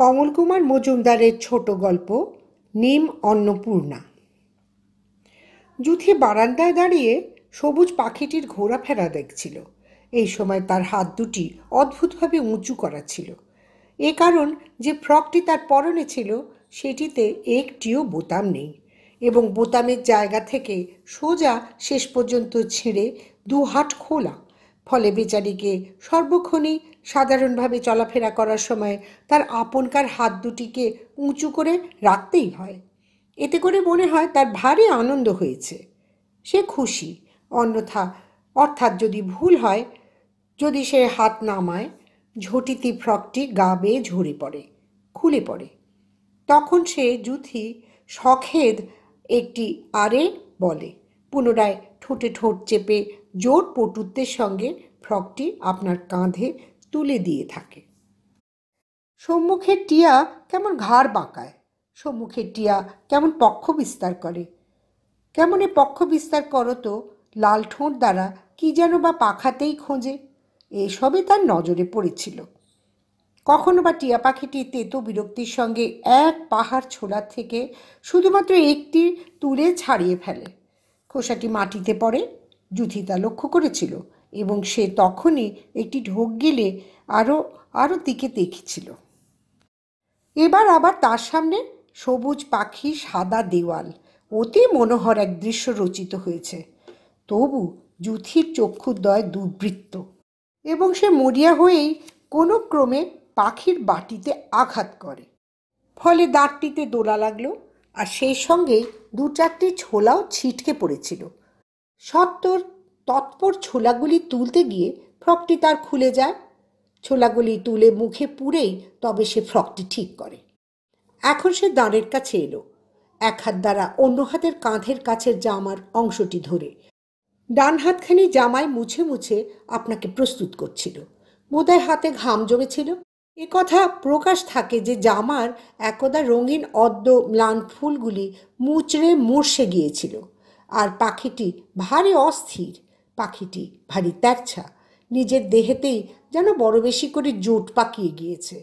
কমল কুমার মজুমদারের ছোট গল্প নিম অন্নপূর্ণা যুথে বারান্দায় দাঁড়িয়ে সবুজ পাখিটির ঘোরাফেরা দেখছিল এই সময় তার হাত দুটি অদ্ভুতভাবে উঁচু করা ছিল এ কারণ যে ফ্রকটি তার পরনে ছিল সেটিতে একটিও বোতাম নেই এবং বোতামের জায়গা থেকে সোজা শেষ পর্যন্ত ছেড়ে দু হাট খোলা ফলে বেচারিকে সর্বক্ষণই সাধারণভাবে চলাফেরা করার সময় তার আপনকার হাত দুটিকে উঁচু করে রাখতেই হয় এতে করে মনে হয় তার ভারী আনন্দ হয়েছে সে খুশি অন্যথা অর্থাৎ যদি ভুল হয় যদি সে হাত নামায় ঝটিতি ফ্রকটি গা বেয়ে ঝরে পড়ে খুলে পড়ে তখন সে জুথি সখেদ একটি আরে বলে পুনরায় ঠোঁটে ঠোঁট চেপে জোর পটুত্বের সঙ্গে ফ্রকটি আপনার কাঁধে তুলে দিয়ে থাকে সম্মুখের টিয়া কেমন ঘাড় বাঁকায় সম্মুখের টিয়া কেমন পক্ষ বিস্তার করে কেমন এ পক্ষ বিস্তার করো তো লাল ঠোঁট দ্বারা কি যেন বা পাখাতেই খোঁজে এসবে তার নজরে পড়েছিল কখনো বা টিয়া পাখিটি তেতো বিরক্তির সঙ্গে এক পাহাড় ছোড়ার থেকে শুধুমাত্র একটি তুলে ছাড়িয়ে ফেলে খোসাটি মাটিতে পড়ে যুথিতা তা লক্ষ্য করেছিল এবং সে তখনই একটি ঢোক গেলে আরও আরও দিকে দেখেছিল এবার আবার তার সামনে সবুজ পাখি সাদা দেওয়াল অতি মনোহর এক দৃশ্য রচিত হয়েছে তবু যুথির চক্ষুদ্বয় দুর্বৃত্ত এবং সে মরিয়া হয়েই কোনো ক্রমে পাখির বাটিতে আঘাত করে ফলে দাঁতটিতে দোলা লাগলো আর সেই সঙ্গে দু চারটি ছোলাও ছিটকে পড়েছিল সত্তর তৎপর ছোলাগুলি তুলতে গিয়ে ফ্রকটি তার খুলে যায় ছোলাগুলি তুলে মুখে পুরেই তবে সে ফ্রকটি ঠিক করে এখন সে দাঁড়ের কাছে এলো এক হাত দ্বারা অন্য হাতের কাঁধের কাছের জামার অংশটি ধরে ডান হাতখানি জামায় মুছে মুছে আপনাকে প্রস্তুত করছিল বোধহয় হাতে ঘাম জমেছিল এ কথা প্রকাশ থাকে যে জামার একদা রঙিন অদ্য ম্লান ফুলগুলি মুচড়ে মোর্ষে গিয়েছিল আর পাখিটি ভারী অস্থির পাখিটি ভারী ত্যাগছা নিজের দেহেতেই যেন বড় বেশি করে জোট পাকিয়ে গিয়েছে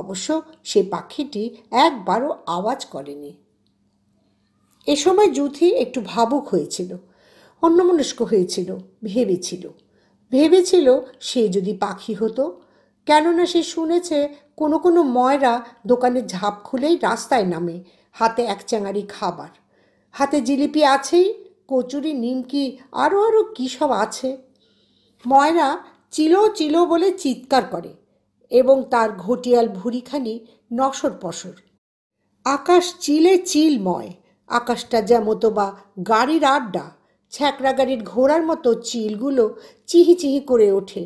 অবশ্য সে পাখিটি একবারও আওয়াজ করেনি এ সময় যুথি একটু ভাবুক হয়েছিল অন্যমনস্ক হয়েছিল ভেবেছিল ভেবেছিল সে যদি পাখি হতো কেননা সে শুনেছে কোনো কোনো ময়রা দোকানের ঝাঁপ খুলেই রাস্তায় নামে হাতে এক চাঙারি খাবার হাতে জিলিপি আছেই কচুরি নিমকি আরও আরও কী সব আছে ময়রা চিলো চিলো বলে চিৎকার করে এবং তার ঘটিয়াল ভুড়িখানি নসর পশর আকাশ চিলে চিলময় আকাশটা মতো বা গাড়ির আড্ডা ছ্যাকড়া গাড়ির ঘোড়ার মতো চিলগুলো চিহি চিহি করে ওঠে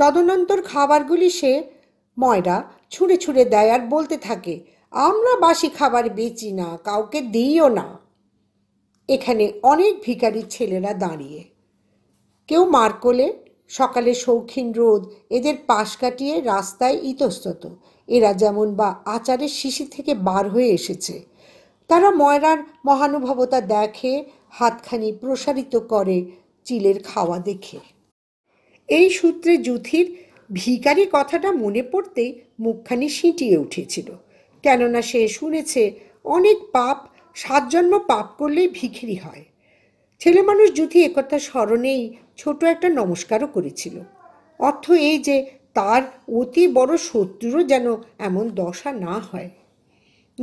তদনন্তর খাবারগুলি সে ময়রা ছুঁড়ে ছুঁড়ে দেয় আর বলতে থাকে আমরা বাসি খাবার বেচি না কাউকে দিইও না এখানে অনেক ভিকারির ছেলেরা দাঁড়িয়ে কেউ মার্কোলে সকালে শৌখিন রোদ এদের পাশ কাটিয়ে রাস্তায় ইতস্তত এরা যেমন বা আচারের শিশি থেকে বার হয়ে এসেছে তারা ময়রার মহানুভবতা দেখে হাতখানি প্রসারিত করে চিলের খাওয়া দেখে এই সূত্রে যুথির ভিকারি কথাটা মনে পড়তেই মুখখানি সিঁটিয়ে উঠেছিল কেননা সে শুনেছে অনেক পাপ সাত জন্ম পাপ করলেই ভিখিরি হয় ছেলে মানুষ যদি একথা স্মরণেই ছোট একটা নমস্কারও করেছিল অর্থ এই যে তার অতি বড় শত্রুরও যেন এমন দশা না হয়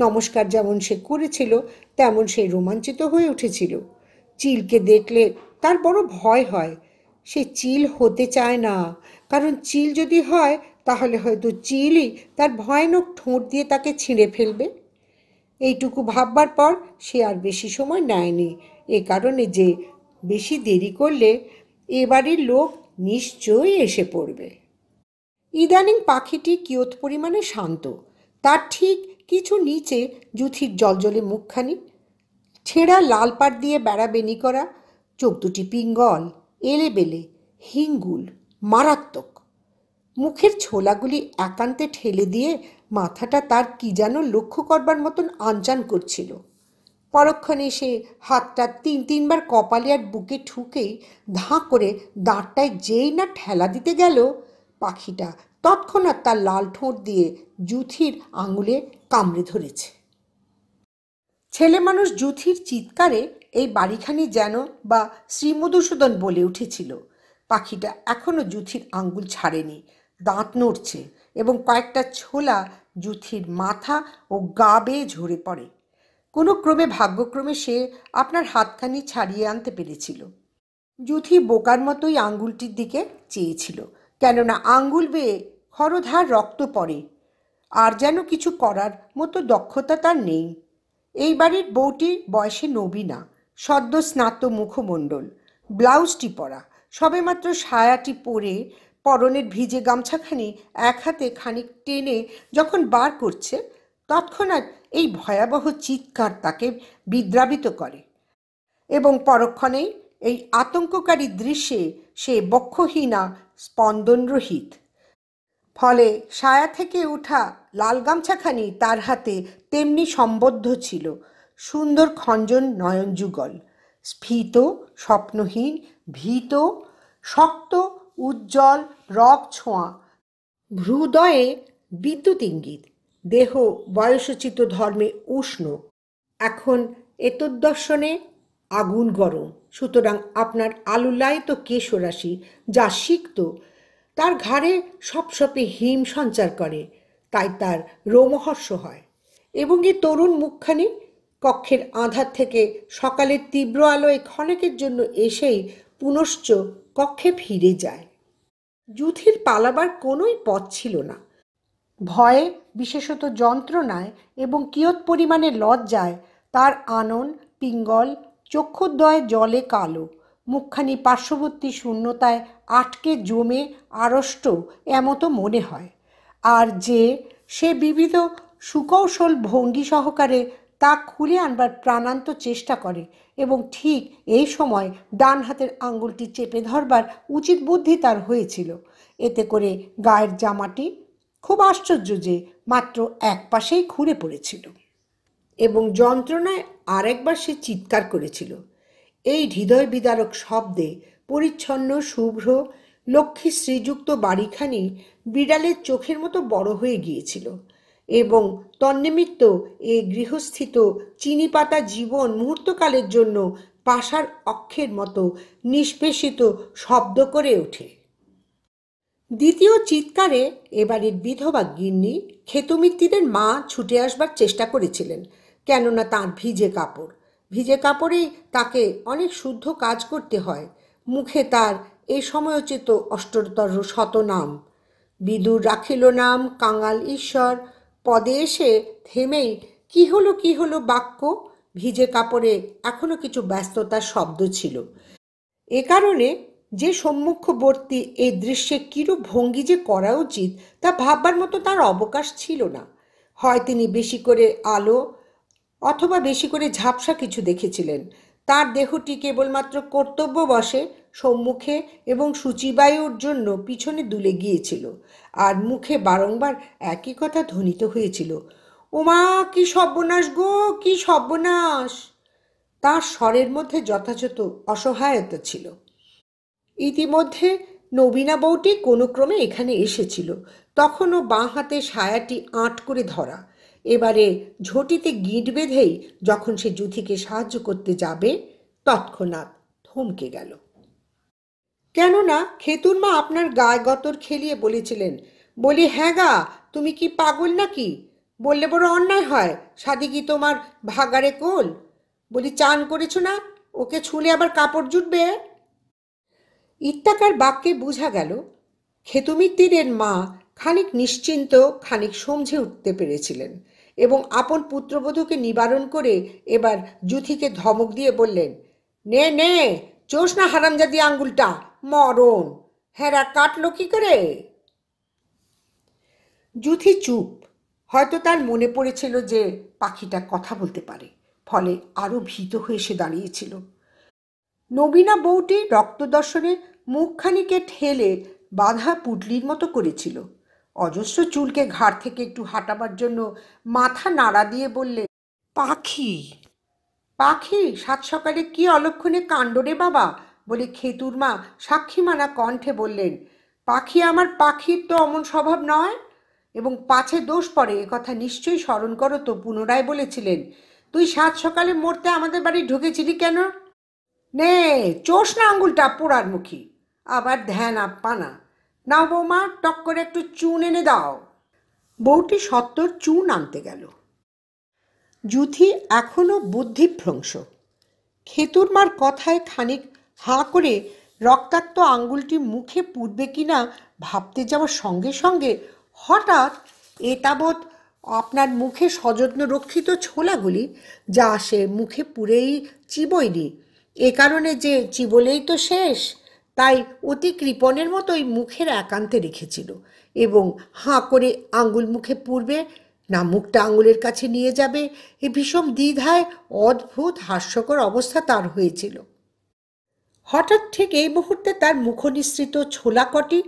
নমস্কার যেমন সে করেছিল তেমন সে রোমাঞ্চিত হয়ে উঠেছিল চিলকে দেখলে তার বড় ভয় হয় সে চিল হতে চায় না কারণ চিল যদি হয় তাহলে হয়তো চিলই তার ভয়ানক ঠোঁট দিয়ে তাকে ছিঁড়ে ফেলবে এইটুকু ভাববার পর সে আর বেশি সময় নেয়নি এ কারণে যে বেশি দেরি করলে এ লোক নিশ্চয়ই এসে পড়বে ইদানিং পাখিটি কিয়ত পরিমাণে শান্ত তার ঠিক কিছু নিচে জুথির জলজলে মুখখানি ছেঁড়া লাল পাট দিয়ে বেড়া বেনি করা চোখ দুটি পিঙ্গল এলেবেলে হিঙ্গুল মারাত্মক মুখের ছোলাগুলি একান্তে ঠেলে দিয়ে মাথাটা তার কি যেন লক্ষ্য করবার মতন আনচান করছিল পরক্ষণে সে হাতটা তিন তিনবার কপালে আর বুকে ঠুকেই ধাঁ করে দাঁড়টায় যেই না ঠেলা দিতে গেল পাখিটা তৎক্ষণাৎ তার লাল ঠোঁট দিয়ে জুথির আঙুলে কামড়ে ধরেছে ছেলে মানুষ জুথির চিৎকারে এই বাড়িখানি যেন বা শ্রীমধুসূদন বলে উঠেছিল পাখিটা এখনও জুথির আঙ্গুল ছাড়েনি দাঁত নড়ছে এবং কয়েকটা ছোলা জুথির মাথা ও গা বেয়ে ঝরে পড়ে কোনো ক্রমে ভাগ্যক্রমে সে আপনার হাতখানি ছাড়িয়ে আনতে পেরেছিল জুথি বোকার মতোই আঙ্গুলটির দিকে চেয়েছিল কেননা আঙ্গুল বেয়ে খরধার রক্ত পড়ে আর যেন কিছু করার মতো দক্ষতা তার নেই এই বাড়ির বউটি বয়সে নবীনা সদ্য স্নাত মুখমণ্ডল ব্লাউজটি পরা সবেমাত্র সায়াটি পরে পরনের ভিজে গামছাখানি এক হাতে খানিক টেনে যখন বার করছে তৎক্ষণাৎ এই ভয়াবহ চিৎকার তাকে বিদ্রাবিত করে এবং পরক্ষণেই এই আতঙ্ককারী দৃশ্যে সে বক্ষহীনা স্পন্দনরহিত ফলে সায়া থেকে ওঠা লাল গামছাখানি তার হাতে তেমনি সম্বদ্ধ ছিল সুন্দর খঞ্জন নয়নযুগল স্ফীত স্বপ্নহীন ভীত শক্ত উজ্জ্বল রক ছোঁয়া ভ্রুদয়ে বিদ্যুৎ ইঙ্গিত দেহ বয়সোচিত ধর্মে উষ্ণ এখন এতদর্শনে আগুন গরম সুতরাং আপনার আলুলায়িত কেশরাশি যা সিক্ত তার ঘাড়ে সপসপে হিম সঞ্চার করে তাই তার রোমহর্ষ হয় এবং এ তরুণ মুখখানি কক্ষের আধার থেকে সকালের তীব্র আলোয় ক্ষণেকের জন্য এসেই পুনশ্চ কক্ষে ফিরে যায় যুথির পালাবার কোনোই পথ ছিল না ভয়ে বিশেষত যন্ত্রণায় এবং কিয়ৎ পরিমাণে লজ্জায় তার আনন পিঙ্গল চক্ষুদ্বয় জলে কালো মুখখানি পার্শ্ববর্তী শূন্যতায় আটকে জমে আড়ষ্ট এমতো মনে হয় আর যে সে বিবিধ সুকৌশল ভঙ্গি সহকারে তা খুলে আনবার প্রাণান্ত চেষ্টা করে এবং ঠিক এই সময় ডান হাতের আঙ্গুলটি চেপে ধরবার উচিত বুদ্ধি তার হয়েছিল এতে করে গায়ের জামাটি খুব আশ্চর্য যে মাত্র এক পাশেই খুঁড়ে পড়েছিল এবং যন্ত্রণায় আরেকবার সে চিৎকার করেছিল এই হৃদয় বিদারক শব্দে পরিচ্ছন্ন শুভ্র লক্ষ্মী শ্রীযুক্ত বাড়িখানি বিড়ালের চোখের মতো বড় হয়ে গিয়েছিল এবং তন্নিমিত্ত এই গৃহস্থিত চিনিপাতা জীবন মুহূর্তকালের জন্য পাশার অক্ষের মতো নিষ্পেষিত শব্দ করে ওঠে দ্বিতীয় চিৎকারে এবারের বিধবা গিন্নি ক্ষেতমিত্তিদের মা ছুটে আসবার চেষ্টা করেছিলেন কেননা তার ভিজে কাপড় ভিজে কাপড়েই তাকে অনেক শুদ্ধ কাজ করতে হয় মুখে তার এই সময়োচিত অষ্টতর শতনাম বিদুর রাখিল নাম কাঙাল ঈশ্বর পদে এসে থেমেই কি হলো কি হলো বাক্য ভিজে কাপড়ে এখনও কিছু ব্যস্ততার শব্দ ছিল এ কারণে যে সম্মুখবর্তী এই দৃশ্যে কিরূপ ভঙ্গি যে করা উচিত তা ভাববার মতো তার অবকাশ ছিল না হয় তিনি বেশি করে আলো অথবা বেশি করে ঝাপসা কিছু দেখেছিলেন তার দেহটি কেবলমাত্র কর্তব্য বসে সম্মুখে এবং সুচিবায়ুর জন্য পিছনে দুলে গিয়েছিল আর মুখে বারংবার একই কথা ধ্বনিত হয়েছিল ওমা কি সর্বনাশ গো কি সর্বনাশ তার স্বরের মধ্যে যথাযথ অসহায়তা ছিল ইতিমধ্যে নবীনা বউটি কোনো ক্রমে এখানে এসেছিল তখনও বাঁ হাতে সায়াটি আঁট করে ধরা এবারে ঝটিতে গিট বেঁধেই যখন সে যুথিকে সাহায্য করতে যাবে তৎক্ষণাৎ থমকে গেল কেননা খেতুর মা আপনার গায়ে গতর খেলিয়ে বলেছিলেন বলি হ্যাঁ গা তুমি কি পাগল নাকি বললে বড় অন্যায় হয় সাদি কি তোমার ভাগারে কোল বলি চান করেছ না ওকে ছুঁলে আবার কাপড় জুটবে ইত্তাকার বাক্যে বোঝা গেল খেতুমিত্তিরের মা খানিক নিশ্চিন্ত খানিক সমঝে উঠতে পেরেছিলেন এবং আপন পুত্রবধূকে নিবারণ করে এবার যুথিকে ধমক দিয়ে বললেন নে নে চোষ না হারামজাদি আঙ্গুলটা মরণ হেরা কাটল কি করে যুথি চুপ হয়তো তার মনে পড়েছিল যে পাখিটা কথা বলতে পারে ফলে আরও ভীত হয়ে সে দাঁড়িয়েছিল নবীনা বউটি রক্তদর্শনে মুখখানিকে ঠেলে বাধা পুটলির মতো করেছিল অজস্র চুলকে ঘাড় থেকে একটু হাঁটাবার জন্য মাথা নাড়া দিয়ে বললে পাখি পাখি সাত সকালে কি অলক্ষণে কাণ্ড রে বাবা বলে খেতুর মা সাক্ষীমানা কণ্ঠে বললেন পাখি আমার পাখির তো অমন স্বভাব নয় এবং পাছে দোষ পড়ে এ কথা নিশ্চয়ই স্মরণ করো তো পুনরায় বলেছিলেন তুই সাত সকালে মরতে আমাদের বাড়ি ঢুকেছিলি কেন নে চোষ না আঙুলটা পোড়ার মুখী আবার ধ্যান আপানা নাও বৌমা টক করে একটু চুন এনে দাও বউটি সত্তর চুন আনতে গেল যুথি এখনও বুদ্ধিভ্রংশ খেতুর মার কথায় খানিক হাঁ করে রক্তাক্ত আঙ্গুলটি মুখে পুড়বে কিনা ভাবতে যাওয়ার সঙ্গে সঙ্গে হঠাৎ এ তাবৎ আপনার মুখে সযত্ন রক্ষিত ছোলাগুলি যা সে মুখে পুড়েই চিবইনি এ কারণে যে চিবলেই তো শেষ তাই অতি কৃপণের মতোই মুখের একান্তে রেখেছিল এবং হাঁ করে আঙ্গুল মুখে পুড়বে না মুখটা আঙুলের কাছে নিয়ে যাবে এ ভীষণ দ্বিধায় অদ্ভুত হাস্যকর অবস্থা তার হয়েছিল হঠাৎ ঠিক এই মুহূর্তে তার মুখনিসৃত কটি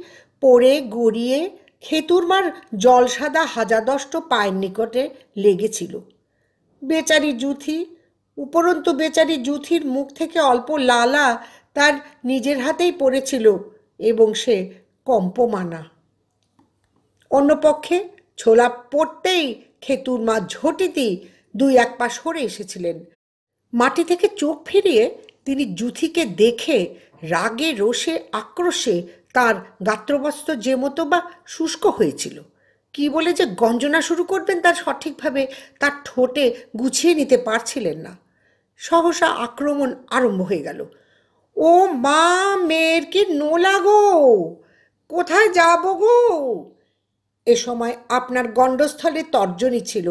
পড়ে গড়িয়ে খেতুরমার জলসাদা হাজাদষ্ট পায়ের নিকটে লেগেছিল বেচারি জুথি উপরন্তু বেচারি জুথির মুখ থেকে অল্প লালা তার নিজের হাতেই পড়েছিল এবং সে কম্পমানা অন্যপক্ষে ছোলা পড়তেই খেতুর মা ঝটিতেই দুই এক পা সরে এসেছিলেন মাটি থেকে চোখ ফিরিয়ে তিনি যুথিকে দেখে রাগে রোষে আক্রোশে তার গাত্রবস্ত যে মতো বা শুষ্ক হয়েছিল কি বলে যে গঞ্জনা শুরু করবেন তার সঠিকভাবে তার ঠোঁটে গুছিয়ে নিতে পারছিলেন না সহসা আক্রমণ আরম্ভ হয়ে গেল ও মা মেয়ের কি নোলা গো কোথায় যাব গো এ সময় আপনার গণ্ডস্থলে তর্জনী ছিল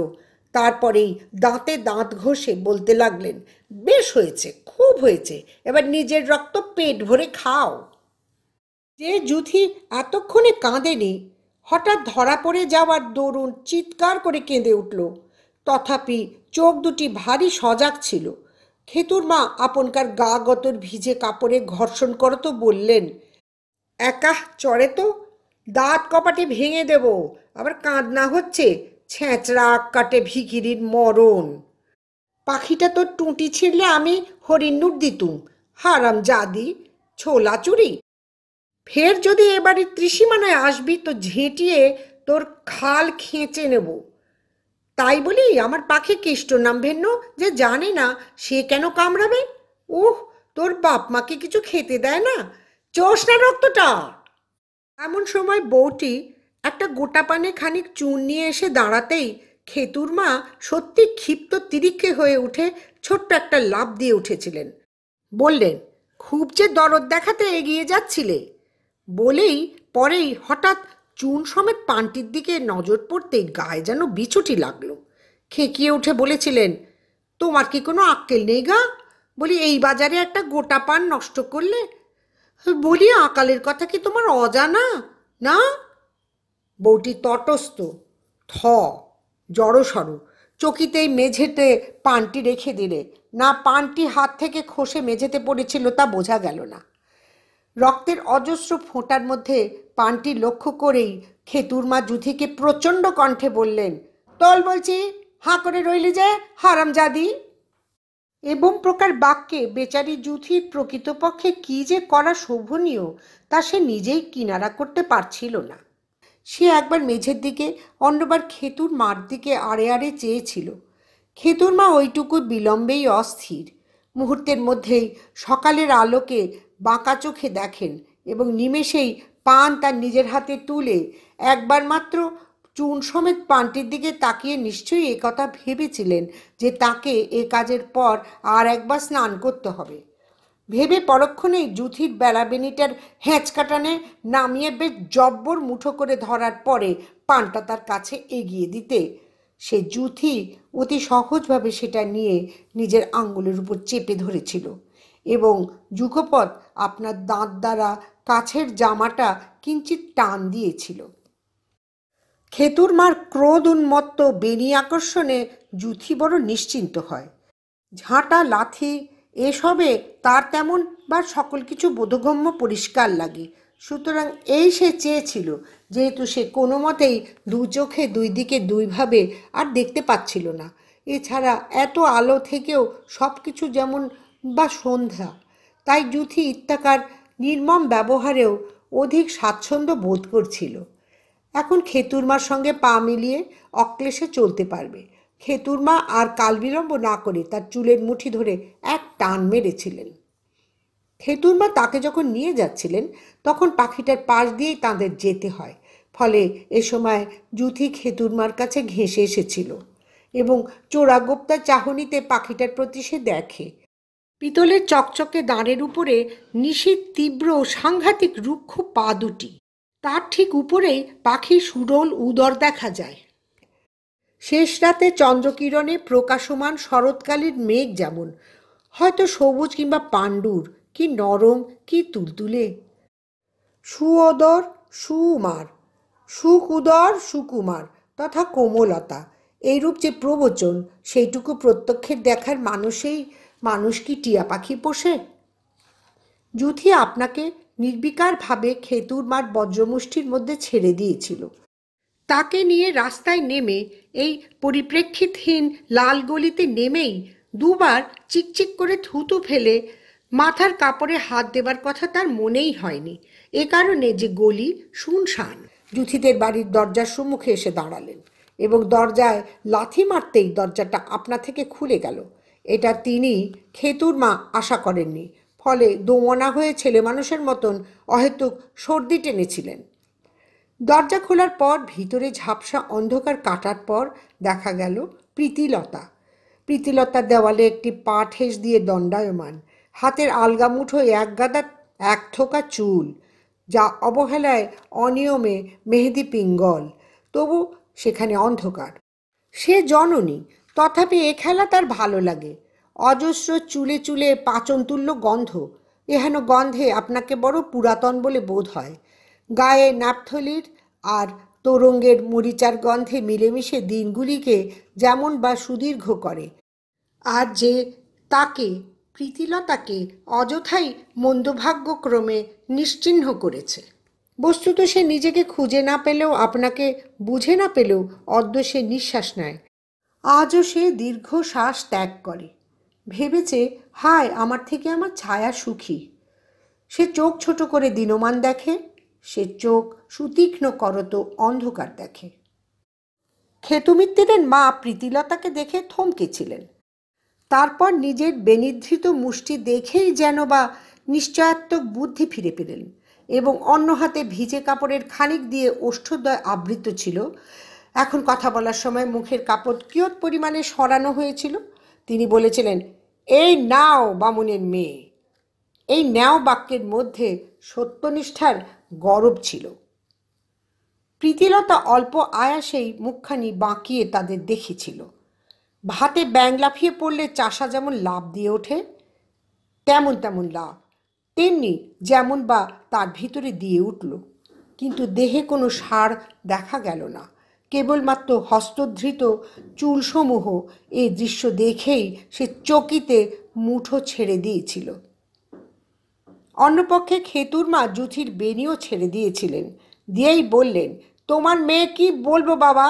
তারপরেই দাঁতে দাঁত ঘষে বলতে লাগলেন বেশ হয়েছে খুব হয়েছে এবার নিজের রক্ত পেট ভরে খাও যে যুথি এতক্ষণে কাঁদেনি হঠাৎ ধরা পড়ে যাওয়ার দরুন চিৎকার করে কেঁদে উঠল তথাপি চোখ দুটি ভারী সজাগ ছিল খেতুর মা আপনকার গা গতর ভিজে কাপড়ে ঘর্ষণ করো তো বললেন একা চড়ে তো দাঁত কপাটি ভেঙে দেব আবার কাঁদ না হচ্ছে ছেঁচড়া কাটে ভিখিরির মরণ পাখিটা তোর টুঁটি ছিঁড়লে আমি হরিণুর দিতুম হারাম জাদি ছোলা চুরি ফের যদি এবারে ত্রিসীমানায় আসবি তো ঝেঁটিয়ে তোর খাল খেঁচে নেব তাই বলি আমার পাখি কৃষ্ট নাম ভেন্ন যে জানে না সে কেন কামড়াবে উহ তোর বাপ মাকে কিছু খেতে দেয় না চোস না রক্তটা এমন সময় বউটি একটা গোটা পানে খানিক চুন নিয়ে এসে দাঁড়াতেই খেতুর মা সত্যি ক্ষিপ্ত তিরিক্ষে হয়ে উঠে ছোট্ট একটা লাভ দিয়ে উঠেছিলেন বললেন খুব যে দরদ দেখাতে এগিয়ে যাচ্ছিলে বলেই পরেই হঠাৎ চুন সমেত পানটির দিকে নজর পড়তেই গায়ে যেন বিছুটি লাগলো খেঁকিয়ে উঠে বলেছিলেন তোমার কি কোনো আক্কেল নেই গা বলি এই বাজারে একটা গোটা পান নষ্ট করলে বলি আকালের কথা কি তোমার অজানা না বউটি তটস্থ থ জড়সড় চকিতেই মেঝেতে পানটি রেখে দিলে না পানটি হাত থেকে খসে মেঝেতে পড়েছিল তা বোঝা গেল না রক্তের অজস্র ফোঁটার মধ্যে পানটি লক্ষ্য করেই খেতুর মা জুথিকে প্রচণ্ড কণ্ঠে বললেন তল বলছি হাঁ করে রইলি যে হারাম জাদি এবং প্রকার বাক্যে বেচারি যুথি প্রকৃতপক্ষে কী যে করা শোভনীয় তা সে নিজেই কিনারা করতে পারছিল না সে একবার মেঝের দিকে অন্যবার খেতুর মার দিকে আড়ে আড়ে চেয়েছিল খেতুর মা ওইটুকু বিলম্বেই অস্থির মুহূর্তের মধ্যেই সকালের আলোকে বাঁকা চোখে দেখেন এবং নিমেষেই পান তার নিজের হাতে তুলে একবার মাত্র চুন সমেত পানটির দিকে তাকিয়ে নিশ্চয়ই একথা ভেবেছিলেন যে তাকে এ কাজের পর আর একবার স্নান করতে হবে ভেবে পরক্ষণেই জুথির বেলাবেনিটার হ্যাঁচকাটানে নামিয়ে বেশ জব্বর মুঠো করে ধরার পরে পানটা তার কাছে এগিয়ে দিতে সে জুথি অতি সহজভাবে সেটা নিয়ে নিজের আঙ্গুলের উপর চেপে ধরেছিল এবং যুগপদ আপনার দাঁত দ্বারা কাছের জামাটা কিঞ্চিত টান দিয়েছিল খেতুর মার ক্রোধ উন্মত্ত বেনি আকর্ষণে জুথি বড় নিশ্চিন্ত হয় ঝাঁটা লাথি এসবে তার তেমন বা সকল কিছু বোধগম্য পরিষ্কার লাগে সুতরাং এই সে চেয়েছিল যেহেতু সে কোনো মতেই দু চোখে দুই দিকে দুইভাবে আর দেখতে পাচ্ছিল না এছাড়া এত আলো থেকেও সব কিছু যেমন বা সন্ধ্যা তাই যুথি ইত্যাকার নির্মম ব্যবহারেও অধিক স্বাচ্ছন্দ্য বোধ করছিল এখন খেতুরমার সঙ্গে পা মিলিয়ে অক্লেশে চলতে পারবে খেতুর মা আর কালবিলম্ব না করে তার চুলের মুঠি ধরে এক টান মেরেছিলেন খেতুর মা তাকে যখন নিয়ে যাচ্ছিলেন তখন পাখিটার পাশ দিয়েই তাঁদের যেতে হয় ফলে এ সময় জুথি খেতুর মার কাছে ঘেঁষে এসেছিল এবং গোপ্তা চাহনিতে পাখিটার প্রতি সে দেখে পিতলের চকচকে দাঁড়ের উপরে নিশীত তীব্র সাংঘাতিক রুক্ষ পা দুটি তার ঠিক উপরেই পাখি সুরল উদর দেখা যায় শেষ রাতে চন্দ্রকিরণে প্রকাশমান শরৎকালের মেঘ যেমন হয়তো সবুজ কিংবা পাণ্ডুর কি নরম কি তুলতুলে সুওদর সুমার সুকুদর সুকুমার তথা কোমলতা এইরূপ যে প্রবচন সেইটুকু প্রত্যক্ষের দেখার মানুষেই মানুষ কি টিয়া পাখি পোষে যুথি আপনাকে নির্বিকারভাবে খেতুর মার বজ্রমুষ্টির মধ্যে ছেড়ে দিয়েছিল তাকে নিয়ে রাস্তায় নেমে এই পরিপ্রেক্ষিতহীন লাল গলিতে নেমেই দুবার চিকচিক করে থুতু ফেলে মাথার কাপড়ে হাত দেবার কথা তার মনেই হয়নি এ কারণে যে গলি শুনশান যুথিদের বাড়ির দরজার সম্মুখে এসে দাঁড়ালেন এবং দরজায় লাথি মারতেই দরজাটা আপনা থেকে খুলে গেল এটা তিনি খেতুর মা আশা করেননি ফলে দোমনা হয়ে ছেলে মানুষের মতন অহেতুক সর্দি টেনেছিলেন দরজা খোলার পর ভিতরে ঝাপসা অন্ধকার কাটার পর দেখা গেল প্রীতিলতা প্রীতিলতা দেওয়ালে একটি পা ঠেস দিয়ে দণ্ডায়মান হাতের আলগা মুঠো এক গাদা এক থোকা চুল যা অবহেলায় অনিয়মে মেহেদি পিঙ্গল তবু সেখানে অন্ধকার সে জননী তথাপি এ খেলা তার ভালো লাগে অজস্র চুলে চুলে পাচনতুল্য গন্ধ এহেন গন্ধে আপনাকে বড় পুরাতন বলে বোধ হয় গায়ে নাপথলির আর তোরঙ্গের মরিচার গন্ধে মিলেমিশে দিনগুলিকে যেমন বা সুদীর্ঘ করে আর যে তাকে প্রীতিলতাকে অযথাই মন্দভাগ্যক্রমে নিশ্চিহ্ন করেছে বস্তুত সে নিজেকে খুঁজে না পেলেও আপনাকে বুঝে না পেলেও অদ্য সে নিঃশ্বাস নেয় আজও সে দীর্ঘ শ্বাস ত্যাগ করে ভেবেছে হায় আমার থেকে আমার ছায়া সুখী সে চোখ ছোট করে দিনমান দেখে সে চোখ সুতীক্ষ্ণ করত অন্ধকার দেখে খেতুমিত্তিরের মা প্রীতিলতাকে দেখে থমকেছিলেন তারপর নিজের বেনিধৃত মুষ্টি দেখেই যেন বা নিশ্চয়াত্মক বুদ্ধি ফিরে পেলেন এবং অন্য হাতে ভিজে কাপড়ের খানিক দিয়ে ওষ্ঠদ্বয় আবৃত ছিল এখন কথা বলার সময় মুখের কাপড় কিয়ত পরিমাণে সরানো হয়েছিল তিনি বলেছিলেন এই নাও বামুনের মেয়ে এই ন্যাও বাক্যের মধ্যে সত্যনিষ্ঠার গরব ছিল প্রীতিলতা অল্প আয়াসেই মুখখানি বাঁকিয়ে তাদের দেখেছিল ভাতে ব্যাং লাফিয়ে পড়লে চাষা যেমন লাভ দিয়ে ওঠে তেমন তেমন লাভ তেমনি যেমন বা তার ভিতরে দিয়ে উঠল কিন্তু দেহে কোনো সার দেখা গেল না কেবলমাত্র হস্তধৃত চুলসমূহ এই দৃশ্য দেখেই সে চকিতে মুঠো ছেড়ে দিয়েছিল অন্যপক্ষে খেতুর মা জুথির বেনিও ছেড়ে দিয়েছিলেন দিয়েই বললেন তোমার মেয়ে কি বলবো বাবা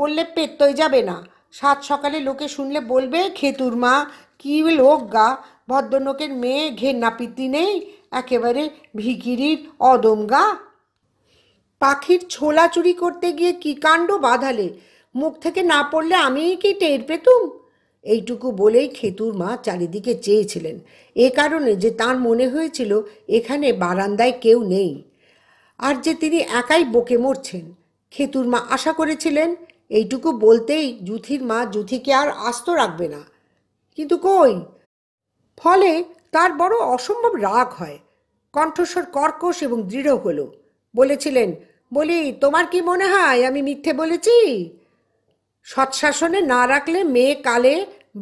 বললে পেত্তই যাবে না সাত সকালে লোকে শুনলে বলবে খেতুর মা কি লোক গা ভদ্রলোকের মেয়ে ঘেন্নাপিতি নেই একেবারে ভিকিরির অদম গা পাখির ছোলা চুরি করতে গিয়ে কী কাণ্ড বাঁধালে মুখ থেকে না পড়লে আমি কি টের পেতুম এইটুকু বলেই খেতুর মা চারিদিকে চেয়েছিলেন এ কারণে যে তার মনে হয়েছিল এখানে বারান্দায় কেউ নেই আর যে তিনি একাই বকে মরছেন খেতুর মা আশা করেছিলেন এইটুকু বলতেই জুথির মা জুথিকে আর আস্ত রাখবে না কিন্তু কই ফলে তার বড় অসম্ভব রাগ হয় কণ্ঠস্বর কর্কশ এবং দৃঢ় হলো বলেছিলেন বলি তোমার কি মনে হয় আমি মিথ্যে বলেছি সৎশাসনে না রাখলে মেয়ে কালে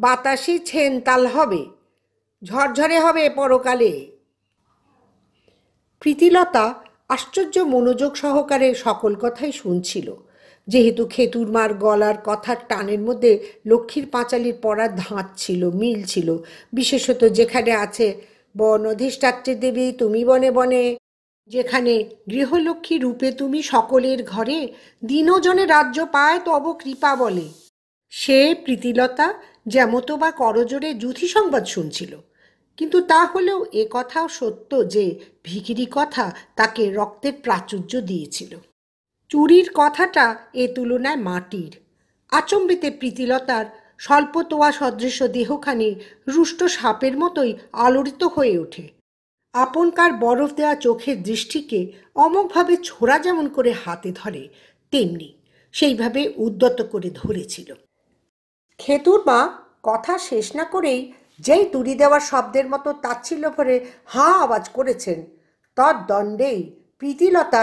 বাতাসি ছেনতাল হবে ঝরঝরে হবে পরকালে প্রীতিলতা আশ্চর্য মনোযোগ সহকারে সকল কথাই শুনছিল যেহেতু খেতুর মার গলার কথার টানের মধ্যে লক্ষ্মীর পাঁচালির পড়ার ধাঁচ ছিল মিল ছিল বিশেষত যেখানে আছে বন অধিষ্ঠাত্রী দেবী তুমি বনে বনে যেখানে গৃহলক্ষ্মী রূপে তুমি সকলের ঘরে দিনজনে রাজ্য পায় তব কৃপা বলে সে প্রীতিলতা বা করজোরে যুথি সংবাদ শুনছিল কিন্তু তা হলেও এ কথাও সত্য যে ভিখিরি কথা তাকে রক্তের প্রাচুর্য দিয়েছিল চুরির কথাটা এ তুলনায় মাটির আচম্বিতে প্রীতিলতার স্বল্পতোয়া সদৃশ্য দেহখানি রুষ্ট সাপের মতোই আলোড়িত হয়ে ওঠে আপনকার বরফ দেওয়া চোখের দৃষ্টিকে অমকভাবে ছোড়া যেমন করে হাতে ধরে তেমনি সেইভাবে উদ্যত করে ধরেছিল খেতুর মা কথা শেষ না করেই যেই তুড়ি দেওয়ার শব্দের মতো তাচ্ছিল্য ভরে হাঁ আওয়াজ করেছেন তার দণ্ডেই প্রীতিলতা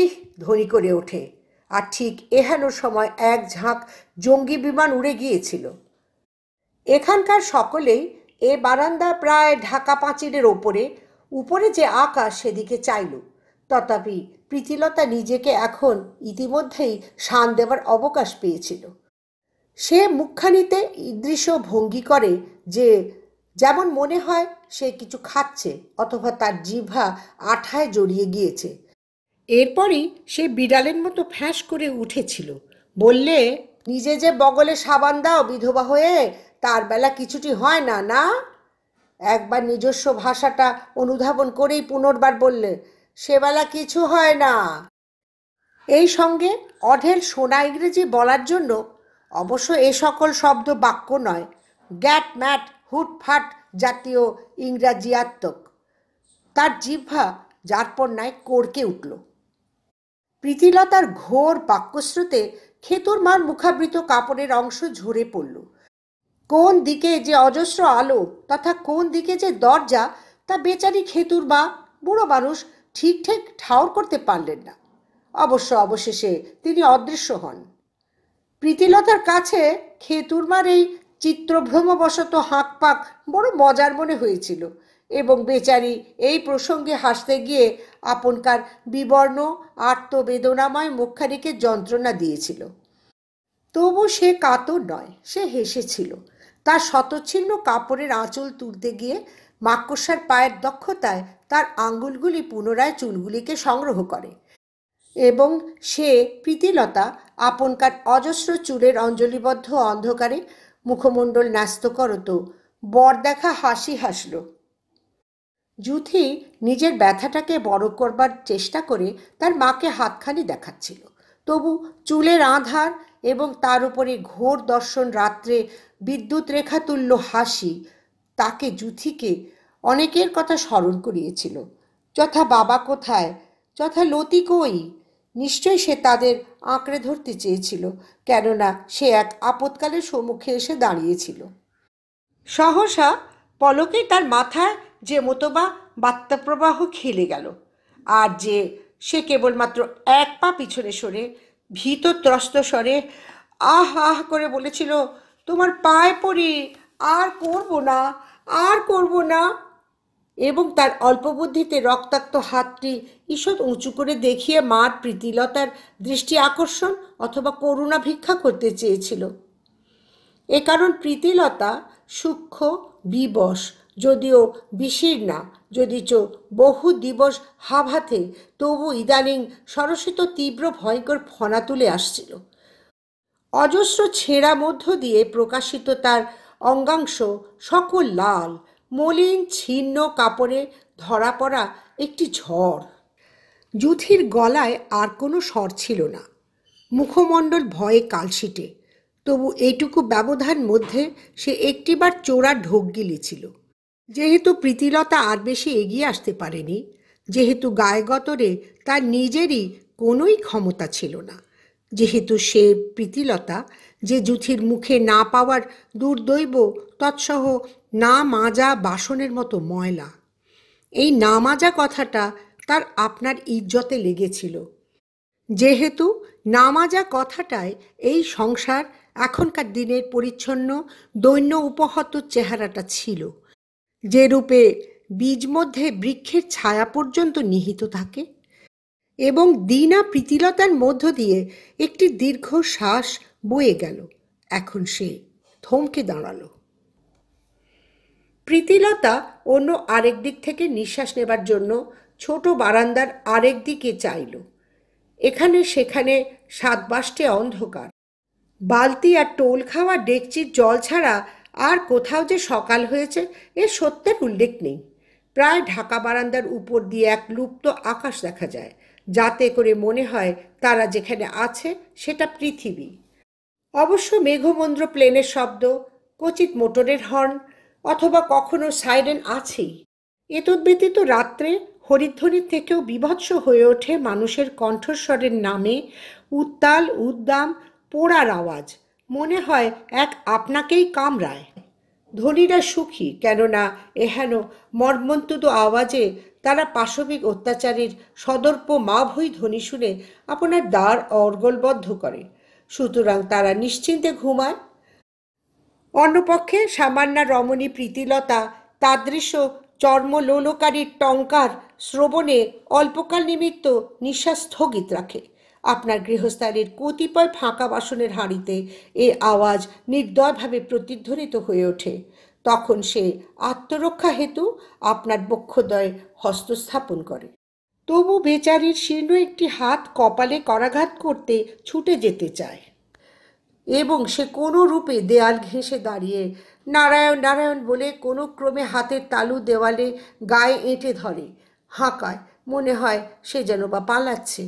ইহ ধরি করে ওঠে আর ঠিক এহেন সময় এক ঝাঁক জঙ্গি বিমান উড়ে গিয়েছিল এখানকার সকলেই এ বারান্দা প্রায় ঢাকা পাঁচিলের ওপরে উপরে যে আকাশ সেদিকে চাইল তথাপি প্রীতিলতা নিজেকে এখন ইতিমধ্যেই শান দেওয়ার অবকাশ পেয়েছিল সে মুখখানিতে ইদৃশ্য ভঙ্গি করে যে যেমন মনে হয় সে কিছু খাচ্ছে অথবা তার জিভা আঠায় জড়িয়ে গিয়েছে এরপরই সে বিড়ালের মতো ফ্যাঁস করে উঠেছিল বললে নিজে যে বগলে সাবান দাও বিধবা হয়ে তার বেলা কিছুটি হয় না না একবার নিজস্ব ভাষাটা অনুধাবন করেই পুনর্বার বললে সেবেলা কিছু হয় না এই সঙ্গে অঢেল সোনা ইংরেজি বলার জন্য অবশ্য এ সকল শব্দ বাক্য নয় গ্যাট ম্যাট হুটফাট জাতীয় ইংরাজি আত্মক তার জিহ্বা নাই করকে উঠল প্রীতিলতার ঘোর বাক্যস্রোতে খেতুর মার মুখাবৃত কাপড়ের অংশ ঝরে পড়ল কোন দিকে যে অজস্র আলো তথা কোন দিকে যে দরজা তা বেচারি খেতুর মা বুড়ো মানুষ ঠিক ঠিক ঠাউর করতে পারলেন না অবশ্য অবশেষে তিনি অদৃশ্য হন প্রীতিলতার কাছে খেতুরমার এই চিত্রভ্রমবশত হাঁক পাক বড় মজার মনে হয়েছিল এবং বেচারি এই প্রসঙ্গে হাসতে গিয়ে আপনকার বিবর্ণ আত্মবেদনাময় মুখখানিকে যন্ত্রণা দিয়েছিল তবু সে কাতর নয় সে হেসেছিল তার শতচ্ছিন্ন কাপড়ের আঁচল তুলতে গিয়ে মাকড়সার পায়ের দক্ষতায় তার আঙ্গুলগুলি পুনরায় চুলগুলিকে সংগ্রহ করে এবং সে প্রীতিলতা আপনকার অজস্র চুলের অঞ্জলিবদ্ধ অন্ধকারে মুখমণ্ডল ন্যস্ত করত বর দেখা হাসি হাসল যুথি নিজের ব্যথাটাকে বড় করবার চেষ্টা করে তার মাকে হাতখানি দেখাচ্ছিল তবু চুলের আধার এবং তার উপরে ঘোর দর্শন রাত্রে বিদ্যুৎ তুল্য হাসি তাকে যুথিকে অনেকের কথা স্মরণ করিয়েছিল যথা বাবা কোথায় যথা লতি কই নিশ্চয়ই সে তাদের আঁকড়ে ধরতে চেয়েছিল কেননা সে এক আপদকালের সম্মুখে এসে দাঁড়িয়েছিল সহসা পলকে তার মাথায় যে মতোবা বাত্যাপ্রবাহ খেলে গেল আর যে সে কেবলমাত্র এক পা পিছনে সরে ভীত ত্রস্ত স্বরে আহ আহ করে বলেছিল তোমার পায়ে পড়ি আর করব না আর করব না এবং তার অল্প বুদ্ধিতে রক্তাক্ত হাতটি ঈষৎ উঁচু করে দেখিয়ে মার প্রীতিলতার দৃষ্টি আকর্ষণ অথবা করুণা ভিক্ষা করতে চেয়েছিল এ কারণ প্রীতিলতা সূক্ষ্ম বিবশ যদিও বিশীর্ণা যদিচ বহু দিবস হাভাতে তবু ইদানিং সরসিত তীব্র ভয়ঙ্কর ফনা তুলে আসছিল অজস্র ছেঁড়া মধ্য দিয়ে প্রকাশিত তার অঙ্গাংশ সকল লাল মলিন ছিন্ন কাপড়ে ধরা পড়া একটি ঝড় যুথির গলায় আর কোনো স্বর ছিল না মুখমণ্ডল ভয়ে কালশিটে তবু এইটুকু ব্যবধান মধ্যে সে একটিবার চোরা ঢোক গিলেছিল যেহেতু প্রীতিলতা আর বেশি এগিয়ে আসতে পারেনি যেহেতু গায়গতরে তার নিজেরই কোনোই ক্ষমতা ছিল না যেহেতু সে প্রীতিলতা যে যুথির মুখে না পাওয়ার দুর্দৈব তৎসহ না মাজা বাসনের মতো ময়লা এই না মাজা কথাটা তার আপনার ইজ্জতে লেগেছিল যেহেতু নামাজা কথাটায় এই সংসার এখনকার দিনের পরিচ্ছন্ন দৈন্য উপহত চেহারাটা ছিল যে রূপে বীজ মধ্যে বৃক্ষের ছায়া পর্যন্ত নিহিত থাকে এবং দিনা প্রীতিলতার মধ্য দিয়ে একটি দীর্ঘ শ্বাস বয়ে গেল এখন সে থমকে দাঁড়ালো প্রীতিলতা অন্য আরেক দিক থেকে নিঃশ্বাস নেবার জন্য ছোট বারান্দার আরেক দিকে চাইল এখানে সেখানে সাতবাসটে অন্ধকার বালতি আর টোল খাওয়া ডেকচির জল ছাড়া আর কোথাও যে সকাল হয়েছে এ সত্যের উল্লেখ নেই প্রায় ঢাকা বারান্দার উপর দিয়ে এক লুপ্ত আকাশ দেখা যায় যাতে করে মনে হয় তারা যেখানে আছে সেটা পৃথিবী অবশ্য মেঘমন্দ্র প্লেনের শব্দ কচিত মোটরের হর্ন অথবা কখনো সাইরেন আছেই এতদ্ব্যতীত রাত্রে হরিধ্বনির থেকেও বিভৎস হয়ে ওঠে মানুষের কণ্ঠস্বরের নামে উত্তাল উদ্দাম পোড়ার আওয়াজ মনে হয় এক আপনাকেই কামড়ায় ধনীরা সুখী কেননা এহেন মর্মন্তুদ আওয়াজে তারা পাশবিক অত্যাচারীর সদর্প মাভই ধ্বনি শুনে আপনার দ্বার অর্গলবদ্ধ করে সুতরাং তারা নিশ্চিন্তে ঘুমায় অন্যপক্ষে সামান্যা রমণী প্রীতিলতা তাদৃশ্য চর্মলোলকারীর টঙ্কার শ্রবণে অল্পকাল নিমিত্ত নিঃশ্বাস স্থগিত রাখে আপনার গৃহস্থালির কতিপয় ফাঁকা বাসনের হাঁড়িতে এ আওয়াজ নির্দয়ভাবে প্রতিধ্বনিত হয়ে ওঠে তখন সে আত্মরক্ষা হেতু আপনার বক্ষদয় হস্তস্থাপন করে তবু বেচারির শীর্ণ একটি হাত কপালে করাঘাত করতে ছুটে যেতে চায় এবং সে কোনো রূপে দেয়াল ঘেঁষে দাঁড়িয়ে নারায়ণ নারায়ণ বলে কোনো ক্রমে হাতের তালু দেওয়ালে গায়ে এঁটে ধরে হাঁকায় মনে হয় সে যেন বা পালাচ্ছে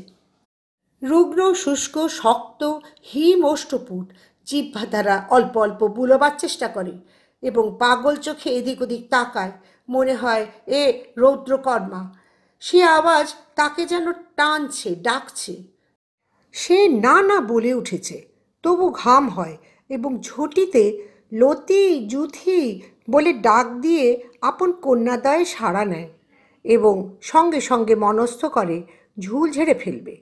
রুগ্ন শুষ্ক শক্ত হিম অষ্টপুট জিভা দ্বারা অল্প অল্প বুলবার চেষ্টা করে এবং পাগল চোখে এদিক ওদিক তাকায় মনে হয় এ রৌদ্রকর্মা সে আওয়াজ তাকে যেন টানছে ডাকছে সে না না বলে উঠেছে তবু ঘাম হয় এবং ঝটিতে লতি জুথি বলে ডাক দিয়ে আপন কন্যাদায় সাড়া নেয় এবং সঙ্গে সঙ্গে মনস্থ করে ঝুল ঝেড়ে ফেলবে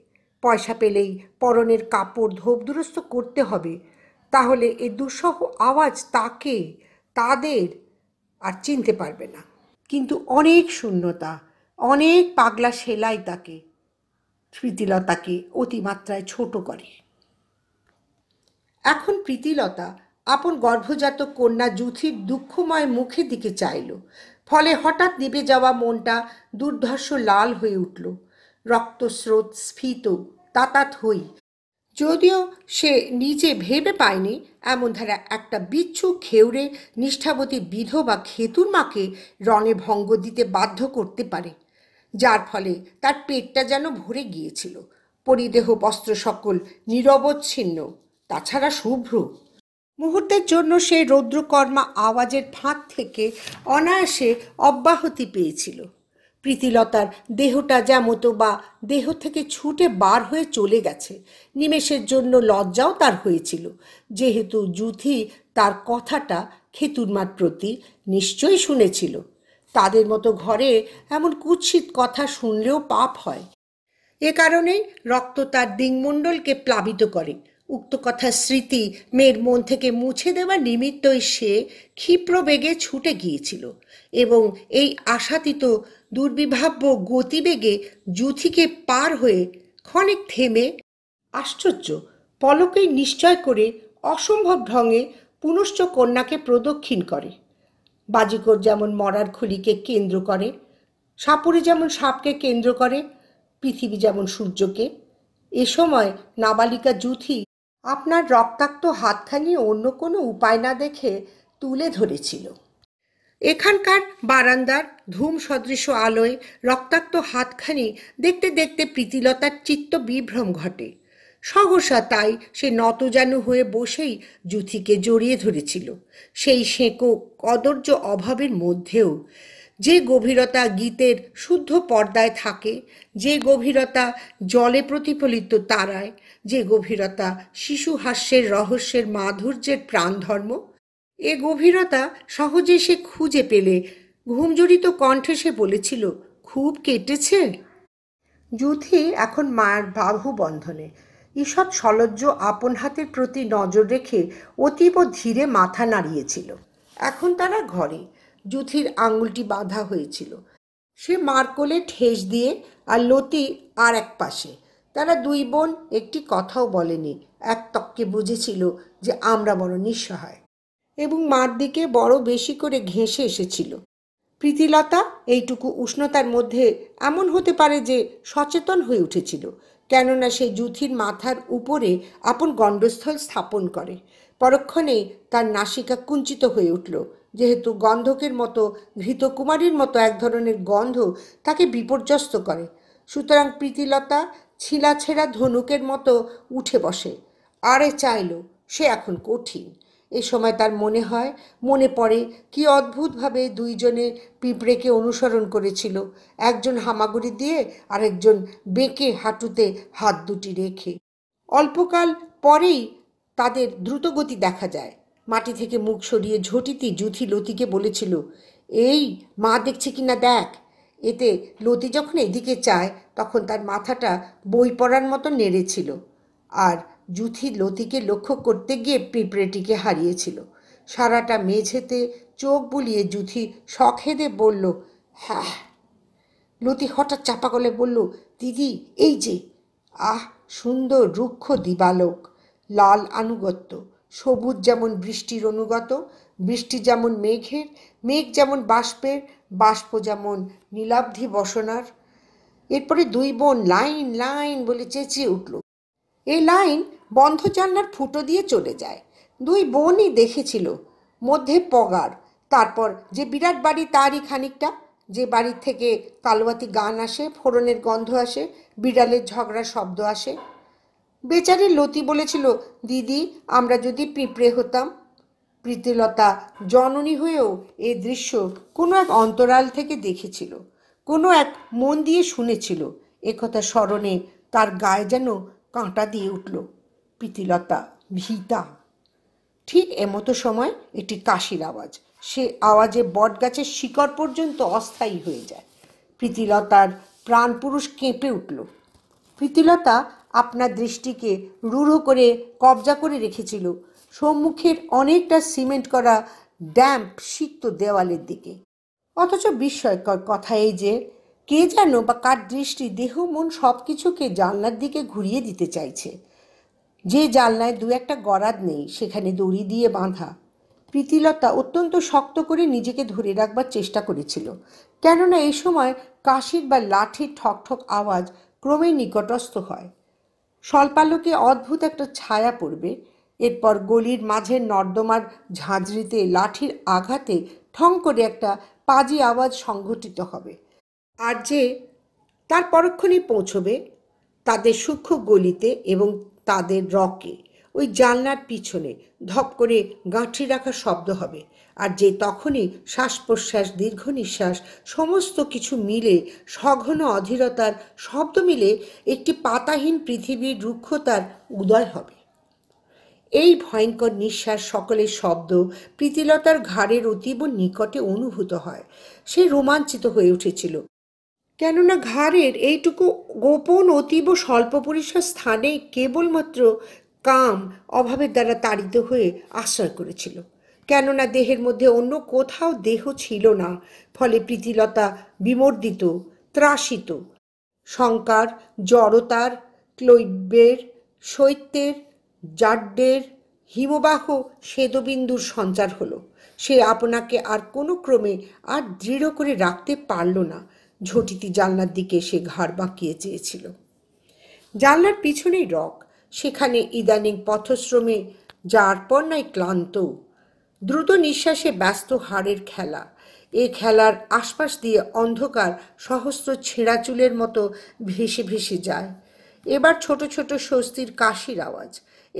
পয়সা পেলেই পরনের কাপড় ধোপদুরস্ত করতে হবে তাহলে এ দুঃসহ আওয়াজ তাকে তাদের আর চিনতে পারবে না কিন্তু অনেক শূন্যতা অনেক পাগলা সেলাই তাকে স্মৃতিলতাকে অতিমাত্রায় ছোট করে এখন প্রীতিলতা আপন গর্ভজাত কন্যা যুথির দুঃখময় মুখের দিকে চাইল ফলে হঠাৎ নেবে যাওয়া মনটা দুর্ধর্ষ লাল হয়ে উঠল রক্তস্রোত স্ফীত তাতাত হই যদিও সে নিজে ভেবে পায়নি এমন ধারা একটা বিচ্ছু খেউড়ে নিষ্ঠাবতী বিধবা খেতুর মাকে রণে ভঙ্গ দিতে বাধ্য করতে পারে যার ফলে তার পেটটা যেন ভরে গিয়েছিল পরিদেহ বস্ত্র সকল নিরবচ্ছিন্ন তাছাড়া শুভ্র মুহূর্তের জন্য সেই রৌদ্রকর্মা আওয়াজের ফাঁক থেকে অনায়াসে অব্যাহতি পেয়েছিল প্রীতিলতার দেহটা মতো বা দেহ থেকে ছুটে বার হয়ে চলে গেছে নিমেষের জন্য লজ্জাও তার হয়েছিল যেহেতু যুথি তার কথাটা খেতুরমার প্রতি নিশ্চয়ই শুনেছিল তাদের মতো ঘরে এমন কুৎসিত কথা শুনলেও পাপ হয় এ কারণেই রক্ত তার দিংমণ্ডলকে প্লাবিত করে উক্ত কথা স্মৃতি মেয়ের মন থেকে মুছে দেওয়ার নিমিত্তই সে ক্ষিপ্রবেগে ছুটে গিয়েছিল এবং এই আশাতীত দুর্বিভাব্য গতিবেগে যুথিকে পার হয়ে ক্ষণিক থেমে আশ্চর্য পলকেই নিশ্চয় করে অসম্ভব ঢঙে পুনশ্চ কন্যাকে প্রদক্ষিণ করে বাজিকর যেমন মরার খুলিকে কেন্দ্র করে সাপুরে যেমন সাপকে কেন্দ্র করে পৃথিবী যেমন সূর্যকে এ সময় নাবালিকা যুথি আপনার রক্তাক্ত হাতখানি অন্য কোনো উপায় না দেখে তুলে ধরেছিল এখানকার বারান্দার ধূম সদৃশ আলোয় রক্তাক্ত হাতখানি দেখতে দেখতে প্রীতিলতার চিত্ত বিভ্রম ঘটে সহসা তাই সে নতজানু হয়ে বসেই জুথিকে জড়িয়ে ধরেছিল সেই সেঁকো কদর্য অভাবের মধ্যেও যে গভীরতা গীতের শুদ্ধ পর্দায় থাকে যে গভীরতা জলে প্রতিফলিত তারায় যে গভীরতা শিশু হাস্যের রহস্যের মাধুর্যের প্রাণধর্ম এ গভীরতা সহজে সে খুঁজে পেলে ঘুমজড়িত কণ্ঠে সে বলেছিল খুব কেটেছে যুথি এখন মায়ের বাহু বন্ধনে ঈষৎ সলজ্জ আপন হাতের প্রতি নজর রেখে অতীব ধীরে মাথা নাড়িয়েছিল এখন তারা ঘরে যুথির আঙুলটি বাঁধা হয়েছিল সে মারকোলে ঠেস দিয়ে আর লতি আর এক পাশে তারা দুই বোন একটি কথাও বলেনি এক তককে বুঝেছিল যে আমরা বড় নিঃসহায় এবং মার দিকে বড় বেশি করে ঘেঁষে এসেছিল প্রীতিলতা এইটুকু উষ্ণতার মধ্যে এমন হতে পারে যে সচেতন হয়ে উঠেছিল কেননা সে জুথির মাথার উপরে আপন গণ্ডস্থল স্থাপন করে পরক্ষণেই তার নাসিকা কুঞ্চিত হয়ে উঠল যেহেতু গন্ধকের মতো ঘৃতকুমারীর মতো এক ধরনের গন্ধ তাকে বিপর্যস্ত করে সুতরাং প্রীতিলতা ছিলাছেড়া ধনুকের মতো উঠে বসে আরে চাইল সে এখন কঠিন এ সময় তার মনে হয় মনে পড়ে কি অদ্ভুতভাবে দুইজনে পিঁপড়েকে অনুসরণ করেছিল একজন হামাগুড়ি দিয়ে আরেকজন বেঁকে হাঁটুতে হাত দুটি রেখে অল্পকাল পরেই তাদের দ্রুতগতি দেখা যায় মাটি থেকে মুখ সরিয়ে ঝটিতি জুথি লতিকে বলেছিল এই মা দেখছে কিনা দেখ এতে লতি যখন এদিকে চায় তখন তার মাথাটা বই পড়ার মতো নেড়েছিল আর জুথি লতিকে লক্ষ্য করতে গিয়ে পিঁপড়েটিকে হারিয়েছিল সারাটা মেঝেতে চোখ বুলিয়ে জুথি সখেদে বলল হ্যাঁ লতি হঠাৎ চাপা গলে বলল দিদি এই যে আহ সুন্দর রুক্ষ দিবালোক লাল আনুগত্য সবুজ যেমন বৃষ্টির অনুগত বৃষ্টি যেমন মেঘের মেঘ যেমন বাষ্পের বাষ্প যেমন নীলাব্ধি বসনার এরপরে দুই বোন লাইন লাইন বলে চেঁচিয়ে উঠল এই লাইন বন্ধ জানলার ফুটো দিয়ে চলে যায় দুই বোনই দেখেছিল মধ্যে পগার তারপর যে বিরাট বাড়ি তারই খানিকটা যে বাড়ির থেকে কালোয়াতি গান আসে ফোড়নের গন্ধ আসে বিড়ালের ঝগড়ার শব্দ আসে বেচারের লতি বলেছিল দিদি আমরা যদি পিঁপড়ে হতাম প্রীতিলতা জননী হয়েও এ দৃশ্য কোনো এক অন্তরাল থেকে দেখেছিল কোনো এক মন দিয়ে শুনেছিল একথা স্মরণে তার গায়ে যেন কাঁটা দিয়ে উঠল প্রীতিলতা ভিতা ঠিক এমতো সময় একটি কাশির আওয়াজ সে আওয়াজে বটগাছের শিকড় পর্যন্ত অস্থায়ী হয়ে যায় প্রীতিলতার প্রাণপুরুষ কেঁপে উঠল প্রীতিলতা আপনার দৃষ্টিকে রূঢ় করে কবজা করে রেখেছিল সম্মুখের অনেকটা সিমেন্ট করা ড্যাম্প সিক্ত দেওয়ালের দিকে অথচ বিস্ময়কর কথা এই যে কে যেন বা কার দৃষ্টি দেহ মন সব কিছুকে জানলার দিকে ঘুরিয়ে দিতে চাইছে যে জানলায় দু একটা গরাদ নেই সেখানে দড়ি দিয়ে বাঁধা প্রীতিলতা অত্যন্ত শক্ত করে নিজেকে ধরে রাখবার চেষ্টা করেছিল কেননা এই সময় কাশির বা লাঠির ঠকঠক আওয়াজ ক্রমেই নিকটস্থ হয় স্বল্পালোকে অদ্ভুত একটা ছায়া পড়বে এরপর গলির মাঝের নর্দমার ঝাঁঝরিতে লাঠির আঘাতে ঠং করে একটা পাজি আওয়াজ সংঘটিত হবে আর যে তার পরক্ষণেই পৌঁছবে তাদের সূক্ষ্ম গলিতে এবং তাদের রকে ওই জানলার পিছনে ধপ করে গাঁঠি রাখা শব্দ হবে আর যে তখনই শ্বাস প্রশ্বাস দীর্ঘ নিঃশ্বাস সমস্ত কিছু মিলে সঘন অধীরতার শব্দ মিলে একটি পাতাহীন পৃথিবীর রুক্ষতার উদয় হবে এই ভয়ঙ্কর নিঃশ্বাস সকলের শব্দ প্রীতিলতার ঘাড়ের অতীব নিকটে অনুভূত হয় সে রোমাঞ্চিত হয়ে উঠেছিল কেননা ঘাড়ের এইটুকু গোপন অতীব স্বল্প পরিসর স্থানে কেবলমাত্র কাম অভাবের দ্বারা তাড়িত হয়ে আশ্রয় করেছিল কেননা দেহের মধ্যে অন্য কোথাও দেহ ছিল না ফলে প্রীতিলতা বিমর্দিত ত্রাসিত শঙ্কার জড়তার ক্লৈব্যের শৈত্যের জাড্ডের হিমবাহ সেদবিন্দুর সঞ্চার হলো সে আপনাকে আর কোনো ক্রমে আর দৃঢ় করে রাখতে পারল না ঝটিতি জানলার দিকে সে ঘাড় বাঁকিয়ে চেয়েছিল জানলার পিছনেই রক সেখানে ইদানিং পথশ্রমে যার পর নয় ক্লান্ত দ্রুত নিঃশ্বাসে ব্যস্ত হাড়ের খেলা এ খেলার আশপাশ দিয়ে অন্ধকার সহস্র ছেঁড়া চুলের মতো ভেসে ভেসে যায় এবার ছোট ছোট স্বস্তির কাশির আওয়াজ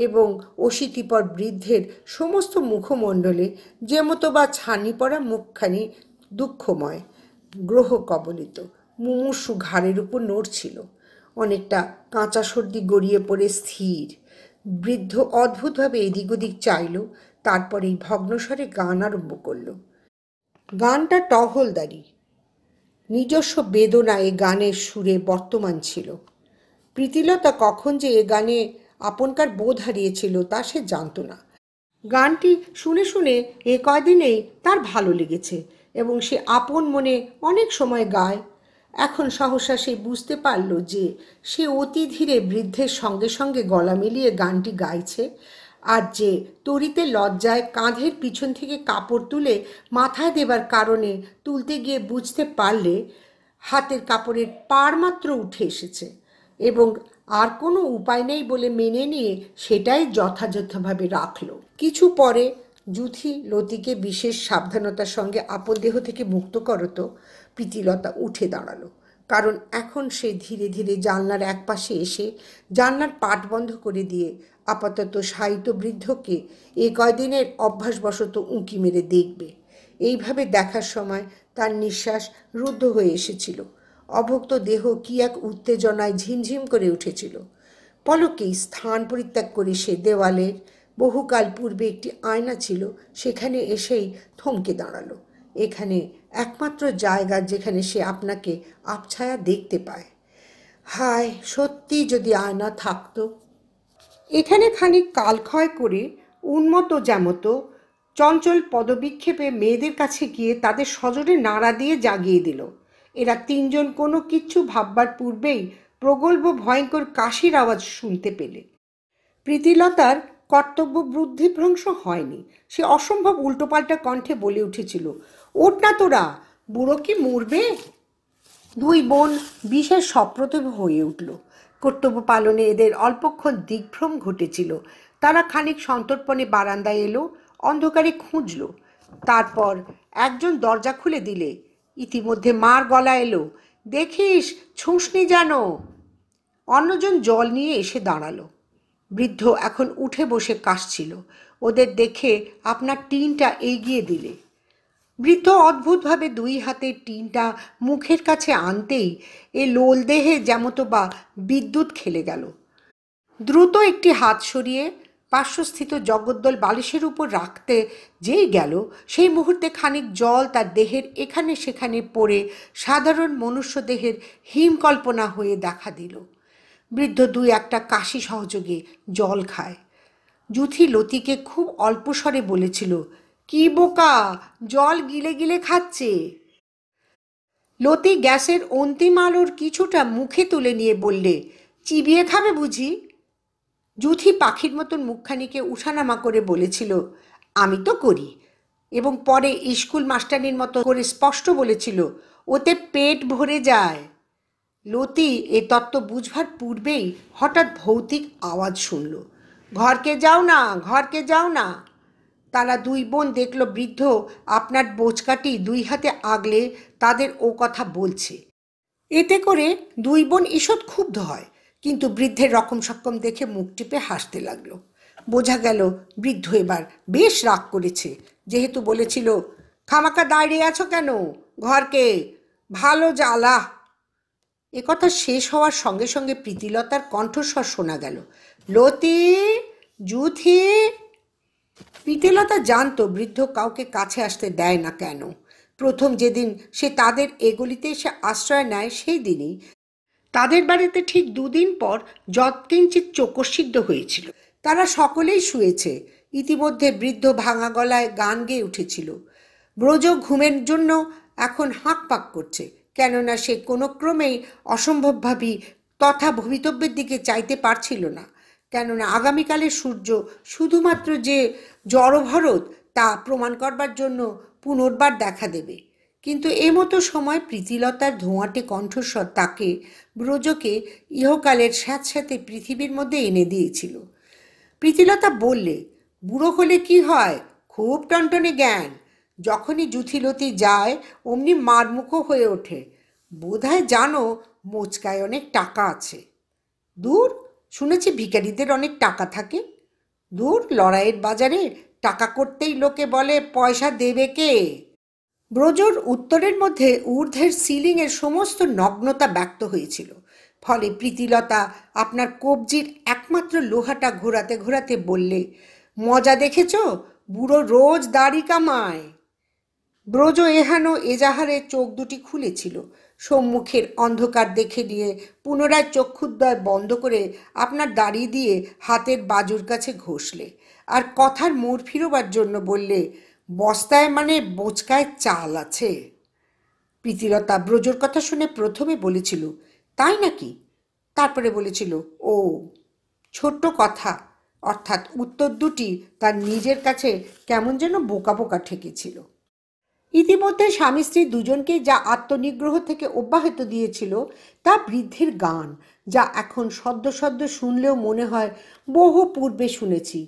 এবং অশীতিপর বৃদ্ধের সমস্ত মুখমণ্ডলে যেমতো বা ছানি পড়া মুখখানি দুঃখময় গ্রহ কবলিত মুমূর্ষু ঘাড়ের উপর নড়ছিল অনেকটা কাঁচা সর্দি গড়িয়ে পড়ে স্থির বৃদ্ধ অদ্ভুতভাবে এদিক ওদিক চাইল তারপর এই ভগ্নস্বরে গান আরম্ভ করল গানটা টহলদারি নিজস্ব বেদনা এ গানের সুরে বর্তমান ছিল প্রীতিলতা কখন যে এ গানে আপনকার বোধ হারিয়েছিল তা সে জানত না গানটি শুনে শুনে এ কয়দিনেই তার ভালো লেগেছে এবং সে আপন মনে অনেক সময় গায় এখন সহসা সে বুঝতে পারল যে সে অতি ধীরে বৃদ্ধের সঙ্গে সঙ্গে গলা মিলিয়ে গানটি গাইছে আর যে তরিতে লজ্জায় কাঁধের পিছন থেকে কাপড় তুলে মাথায় দেবার কারণে তুলতে গিয়ে বুঝতে পারলে হাতের কাপড়ের পাড়মাত্র উঠে এসেছে এবং আর কোনো উপায় নেই বলে মেনে নিয়ে সেটাই যথাযথভাবে রাখল কিছু পরে যুথি লতিকে বিশেষ সাবধানতার সঙ্গে আপদেহ থেকে মুক্ত করত প্রীতিলতা উঠে দাঁড়ালো কারণ এখন সে ধীরে ধীরে জানলার একপাশে এসে জানলার পাট বন্ধ করে দিয়ে আপাতত সাহিত্য বৃদ্ধকে এ কয়দিনের অভ্যাসবশত উঁকি মেরে দেখবে এইভাবে দেখার সময় তার নিঃশ্বাস রুদ্ধ হয়ে এসেছিল অভক্ত দেহ কি এক উত্তেজনায় ঝিমঝিম করে উঠেছিল পলকেই স্থান পরিত্যাগ করে সে দেওয়ালের বহুকাল পূর্বে একটি আয়না ছিল সেখানে এসেই থমকে দাঁড়ালো এখানে একমাত্র জায়গা যেখানে সে আপনাকে আপছায়া দেখতে পায় হায় সত্যি যদি আয়না থাকত এখানে খানিক কালক্ষয় করে উন্মত যেমত চঞ্চল পদবিক্ষেপে মেয়েদের কাছে গিয়ে তাদের সজোরে নাড়া দিয়ে জাগিয়ে দিল এরা তিনজন কোনো কিচ্ছু ভাববার পূর্বেই প্রগল্ভ ভয়ঙ্কর কাশির আওয়াজ শুনতে পেলে প্রীতিলতার কর্তব্য বুদ্ধিভ্রংশ হয়নি সে অসম্ভব উল্টোপাল্টা কণ্ঠে বলে উঠেছিল ওট না তোরা বুড়ো কি মরবে দুই বোন বিশেষ সপ্রত হয়ে উঠল কর্তব্য পালনে এদের অল্পক্ষণ দিগ্ভ্রম ঘটেছিল তারা খানিক সন্তর্পণে বারান্দায় এলো অন্ধকারে খুঁজল তারপর একজন দরজা খুলে দিলে ইতিমধ্যে মার গলা এলো দেখিস ছুঁসনি যেন অন্যজন জল নিয়ে এসে দাঁড়ালো বৃদ্ধ এখন উঠে বসে কাশছিল ওদের দেখে আপনার টিনটা এগিয়ে দিলে বৃদ্ধ অদ্ভুতভাবে দুই হাতে টিনটা মুখের কাছে আনতেই এ লোল দেহে যেমতো বা বিদ্যুৎ খেলে গেল দ্রুত একটি হাত সরিয়ে পার্শ্বস্থিত জগদ্দল বালিশের উপর রাখতে যেই গেল সেই মুহূর্তে খানিক জল তার দেহের এখানে সেখানে পড়ে সাধারণ মনুষ্য দেহের হিমকল্পনা হয়ে দেখা দিল বৃদ্ধ দুই একটা কাশি সহযোগে জল খায় যুথি লতিকে খুব অল্প স্বরে বলেছিল কি বোকা জল গিলে গিলে খাচ্ছে লতি গ্যাসের অন্তিম আলোর কিছুটা মুখে তুলে নিয়ে বললে চিবিয়ে খাবে বুঝি যুথি পাখির মতন মুখখানিকে উঠানামা করে বলেছিল আমি তো করি এবং পরে স্কুল মাস্টারির মতো করে স্পষ্ট বলেছিল ওতে পেট ভরে যায় লতি এ তত্ত্ব বুঝবার পূর্বেই হঠাৎ ভৌতিক আওয়াজ শুনল ঘরকে যাও না ঘরকে যাও না তারা দুই বোন দেখল বৃদ্ধ আপনার বোচকাটি দুই হাতে আগলে তাদের ও কথা বলছে এতে করে দুই বোন ঈষৎ ক্ষুব্ধ হয় কিন্তু বৃদ্ধের রকম সক্ষম দেখে মুখ টিপে হাসতে লাগলো বোঝা গেল বৃদ্ধ এবার বেশ রাগ করেছে যেহেতু বলেছিল খামাকা দাঁড়িয়ে আছো কেন ঘরকে ভালো জ্বালা এ কথা শেষ হওয়ার সঙ্গে সঙ্গে প্রীতিলতার কণ্ঠস্বর শোনা গেল লতি জুথি প্রীতিলতা জানতো বৃদ্ধ কাউকে কাছে আসতে দেয় না কেন প্রথম যেদিন সে তাদের এগুলিতে এসে আশ্রয় নেয় সেই দিনই তাদের বাড়িতে ঠিক দুদিন পর যৎকিঞ্চিত সিদ্ধ হয়েছিল তারা সকলেই শুয়েছে ইতিমধ্যে বৃদ্ধ ভাঙা গলায় গান গেয়ে উঠেছিল ব্রজ ঘুমের জন্য এখন হাঁক পাক করছে কেননা সে কোনো ক্রমেই অসম্ভবভাবেই তথা ভবিতব্যের দিকে চাইতে পারছিল না কেননা আগামীকালের সূর্য শুধুমাত্র যে জড়ভরত তা প্রমাণ করবার জন্য পুনর্বার দেখা দেবে কিন্তু এ মতো সময় প্রীতিলতার ধোঁয়াটে কণ্ঠস্বর তাকে ব্রজকে ইহকালের স্যাঁত সাথে পৃথিবীর মধ্যে এনে দিয়েছিল প্রীতিলতা বললে বুড়ো হলে কি হয় খুব টনটনে জ্ঞান যখনই জুথিলতি যায় অমনি মারমুখো হয়ে ওঠে বোধহয় জানো মোচকায় অনেক টাকা আছে দূর শুনেছি ভিকারিদের অনেক টাকা থাকে দূর লড়াইয়ের বাজারে টাকা করতেই লোকে বলে পয়সা দেবে কে ব্রজর উত্তরের মধ্যে ঊর্ধ্বের সিলিংয়ের সমস্ত নগ্নতা ব্যক্ত হয়েছিল ফলে প্রীতিলতা আপনার কবজির একমাত্র লোহাটা ঘোরাতে ঘোরাতে বললে মজা দেখেছ বুড়ো রোজ দাড়ি কামায় ব্রজ এহানো এজাহারে চোখ দুটি খুলেছিল সম্মুখের অন্ধকার দেখে নিয়ে পুনরায় চক্ষুদ্বয় বন্ধ করে আপনার দাড়ি দিয়ে হাতের বাজুর কাছে ঘষলে আর কথার মোড় ফিরোবার জন্য বললে বস্তায় মানে বোচকায় চাল আছে প্রীতিলতা ব্রজর কথা শুনে প্রথমে বলেছিল তাই নাকি তারপরে বলেছিল ও ছোট্ট কথা অর্থাৎ উত্তর দুটি তার নিজের কাছে কেমন যেন বোকা বোকা ঠেকেছিল ইতিমধ্যে স্বামী স্ত্রী দুজনকে যা আত্মনিগ্রহ থেকে অব্যাহত দিয়েছিল তা বৃদ্ধির গান যা এখন সদ্য সদ্য শুনলেও মনে হয় বহু পূর্বে শুনেছি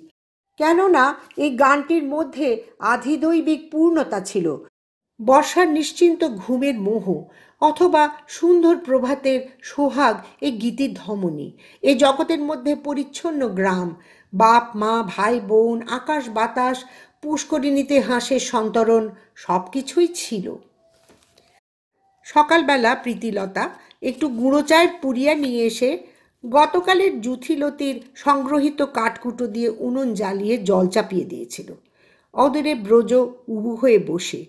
কেননা এই গানটির মধ্যে আধিদৈবিক পূর্ণতা ছিল বর্ষার নিশ্চিন্ত ঘুমের মোহ অথবা সুন্দর প্রভাতের সোহাগ এই গীতির ধমনী এ জগতের মধ্যে পরিচ্ছন্ন গ্রাম বাপ মা ভাই বোন আকাশ বাতাস পুষ্করিণীতে হাঁসের সন্তরণ সব কিছুই ছিল সকালবেলা প্রীতিলতা একটু গুঁড়ো চায়ের পুড়িয়া নিয়ে এসে গতকালের জুথিলতির সংগ্রহিত কাঠকুটো দিয়ে উনুন জ্বালিয়ে জল চাপিয়ে দিয়েছিল অদূরে ব্রজ উবু হয়ে বসে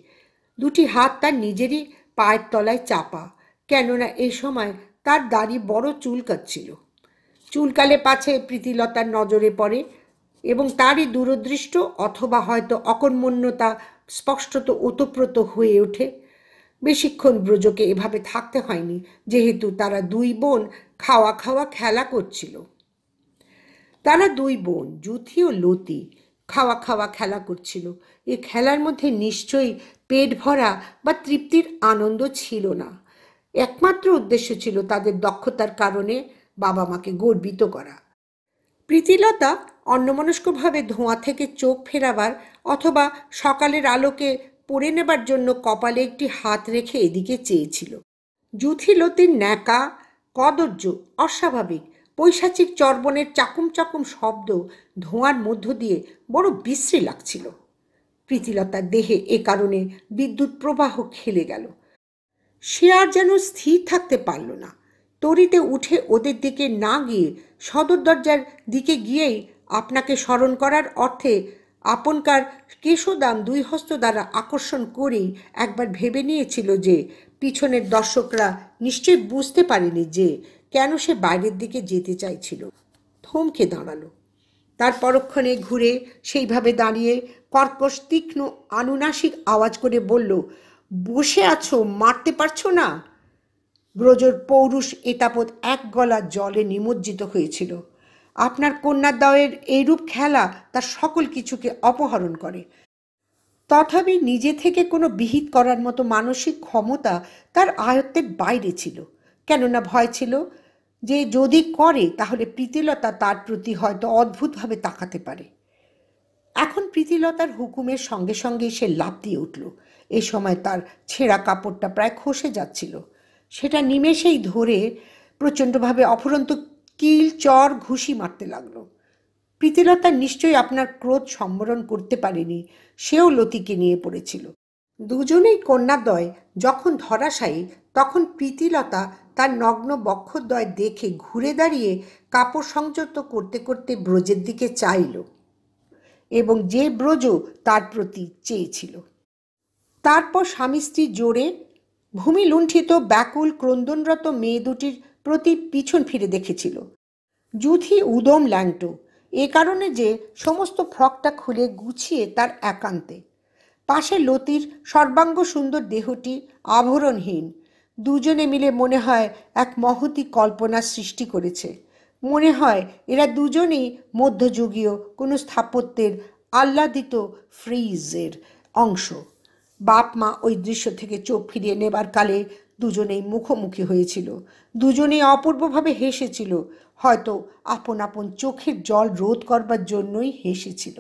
দুটি হাত তার নিজেরই পায়ের তলায় চাপা কেননা এ সময় তার দাড়ি বড় চুলকাচ্ছিল চুলকালে পাছে প্রীতিলতার নজরে পড়ে এবং তারই দূরদৃষ্ট অথবা হয়তো অকর্মণ্যতা স্পষ্টত ওতপ্রোত হয়ে ওঠে বেশিক্ষণ ব্রজকে এভাবে থাকতে হয়নি যেহেতু তারা দুই বোন খাওয়া খাওয়া খেলা করছিল তারা দুই বোন যুথি ও লতি খাওয়া খাওয়া খেলা করছিল এ খেলার মধ্যে নিশ্চয়ই পেট ভরা বা তৃপ্তির আনন্দ ছিল না একমাত্র উদ্দেশ্য ছিল তাদের দক্ষতার কারণে বাবা মাকে গর্বিত করা প্রীতিলতা অন্যমনস্কভাবে ধোঁয়া থেকে চোখ ফেরাবার অথবা সকালের আলোকে পরে নেবার জন্য কপালে একটি হাত রেখে এদিকে চেয়েছিল যুথিলতির ন্যাকা কদর্য অস্বাভাবিক পৈশাচিক চর্বণের চাকুম চাকুম শব্দ ধোঁয়ার মধ্য দিয়ে বড় বিশ্রী লাগছিল প্রীতিলতার দেহে এ কারণে বিদ্যুৎ প্রবাহ খেলে গেল সে আর যেন স্থির থাকতে পারল না তরিতে উঠে ওদের দিকে না গিয়ে সদর দরজার দিকে গিয়েই আপনাকে স্মরণ করার অর্থে আপনকার কেশোদাম দুই হস্ত দ্বারা আকর্ষণ করেই একবার ভেবে নিয়েছিল যে পিছনের দর্শকরা নিশ্চয় বুঝতে পারেনি যে কেন সে বাইরের দিকে যেতে চাইছিল থমকে দাঁড়ালো তার পরক্ষণে ঘুরে সেইভাবে দাঁড়িয়ে কর্কশ তীক্ষ্ণ আনুনাসিক আওয়াজ করে বলল বসে আছো মারতে পারছো না ব্রজর পৌরুষ এতাপত এক গলা জলে নিমজ্জিত হয়েছিল আপনার কন্যার দ্বয়ের এইরূপ খেলা তার সকল কিছুকে অপহরণ করে তথাপি নিজে থেকে কোনো বিহিত করার মতো মানসিক ক্ষমতা তার আয়ত্তের বাইরে ছিল কেননা ভয় ছিল যে যদি করে তাহলে প্রীতিলতা তার প্রতি হয়তো অদ্ভুতভাবে তাকাতে পারে এখন প্রীতিলতার হুকুমের সঙ্গে সঙ্গে সে লাভ দিয়ে উঠল এ সময় তার ছেঁড়া কাপড়টা প্রায় খসে যাচ্ছিল সেটা নিমেষেই ধরে প্রচণ্ডভাবে অফরন্ত কিল চর ঘুষি মারতে লাগলো প্রীতিলতা নিশ্চয়ই আপনার ক্রোধ সম্বরণ করতে পারেনি সেও লতিকে নিয়ে পড়েছিল দুজনেই কন্যাদ্বয় যখন ধরাশায়ী তখন প্রীতিলতা তার নগ্ন বক্ষদ্বয় দেখে ঘুরে দাঁড়িয়ে কাপড় সংযত করতে করতে ব্রজের দিকে চাইল এবং যে ব্রজ তার প্রতি চেয়েছিল তারপর স্বামী স্ত্রী জোরে ভূমি লুণ্ঠিত ব্যাকুল ক্রন্দনরত মেয়ে দুটির প্রতি পিছন ফিরে দেখেছিল যুথি উদম ল্যাংটো এ কারণে যে সমস্ত ফ্রকটা খুলে গুছিয়ে তার একান্তে পাশে লতির সর্বাঙ্গ সুন্দর দেহটি আভরণহীন দুজনে মিলে মনে হয় এক মহতি কল্পনার সৃষ্টি করেছে মনে হয় এরা দুজনেই মধ্যযুগীয় কোনো স্থাপত্যের আহ্লাদিত ফ্রিজের অংশ বাপ মা ওই দৃশ্য থেকে চোখ ফিরিয়ে নেবার কালে দুজনেই মুখোমুখি হয়েছিল দুজনেই অপূর্বভাবে হেসেছিল হয়তো আপন আপন চোখের জল রোধ করবার জন্যই হেসেছিল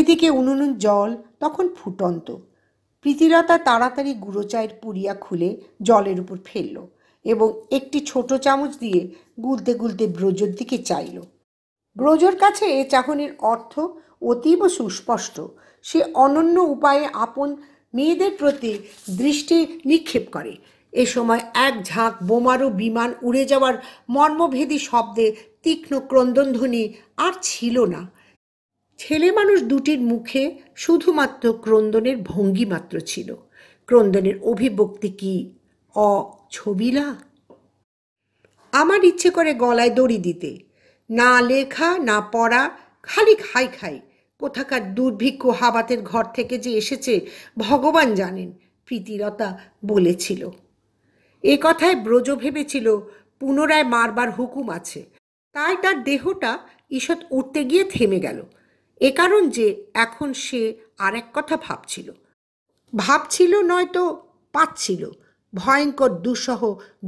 এদিকে উনুনুন জল তখন ফুটন্ত প্রীতিলতা তাড়াতাড়ি গুঁড়ো চায়ের পুড়িয়া খুলে জলের উপর ফেলল এবং একটি ছোট চামচ দিয়ে গুলতে গুলতে ব্রজর দিকে চাইল ব্রজর কাছে এ চাহনির অর্থ অতীব সুস্পষ্ট সে অনন্য উপায়ে আপন মেয়েদের প্রতি দৃষ্টি নিক্ষেপ করে এ সময় এক ঝাঁক বোমারু বিমান উড়ে যাওয়ার মর্মভেদী শব্দে তীক্ষ্ণ ক্রন্দনধ্বনি আর ছিল না ছেলে মানুষ দুটির মুখে শুধুমাত্র ক্রন্দনের ভঙ্গি মাত্র ছিল ক্রন্দনের অভিব্যক্তি কি অ ছবিলা আমার ইচ্ছে করে গলায় দড়ি দিতে না লেখা না পড়া খালি খাই খাই কোথাকার দুর্ভিক্ষ হাবাতের ঘর থেকে যে এসেছে ভগবান জানেন প্রীতিরতা বলেছিল এ কথায় ব্রজ ভেবেছিল পুনরায় মারবার হুকুম আছে তাই তার দেহটা ঈষৎ উঠতে গিয়ে থেমে গেল এ কারণ যে এখন সে আর এক কথা ভাবছিল ভাবছিল নয়তো পাচ্ছিল ভয়ঙ্কর দুঃসহ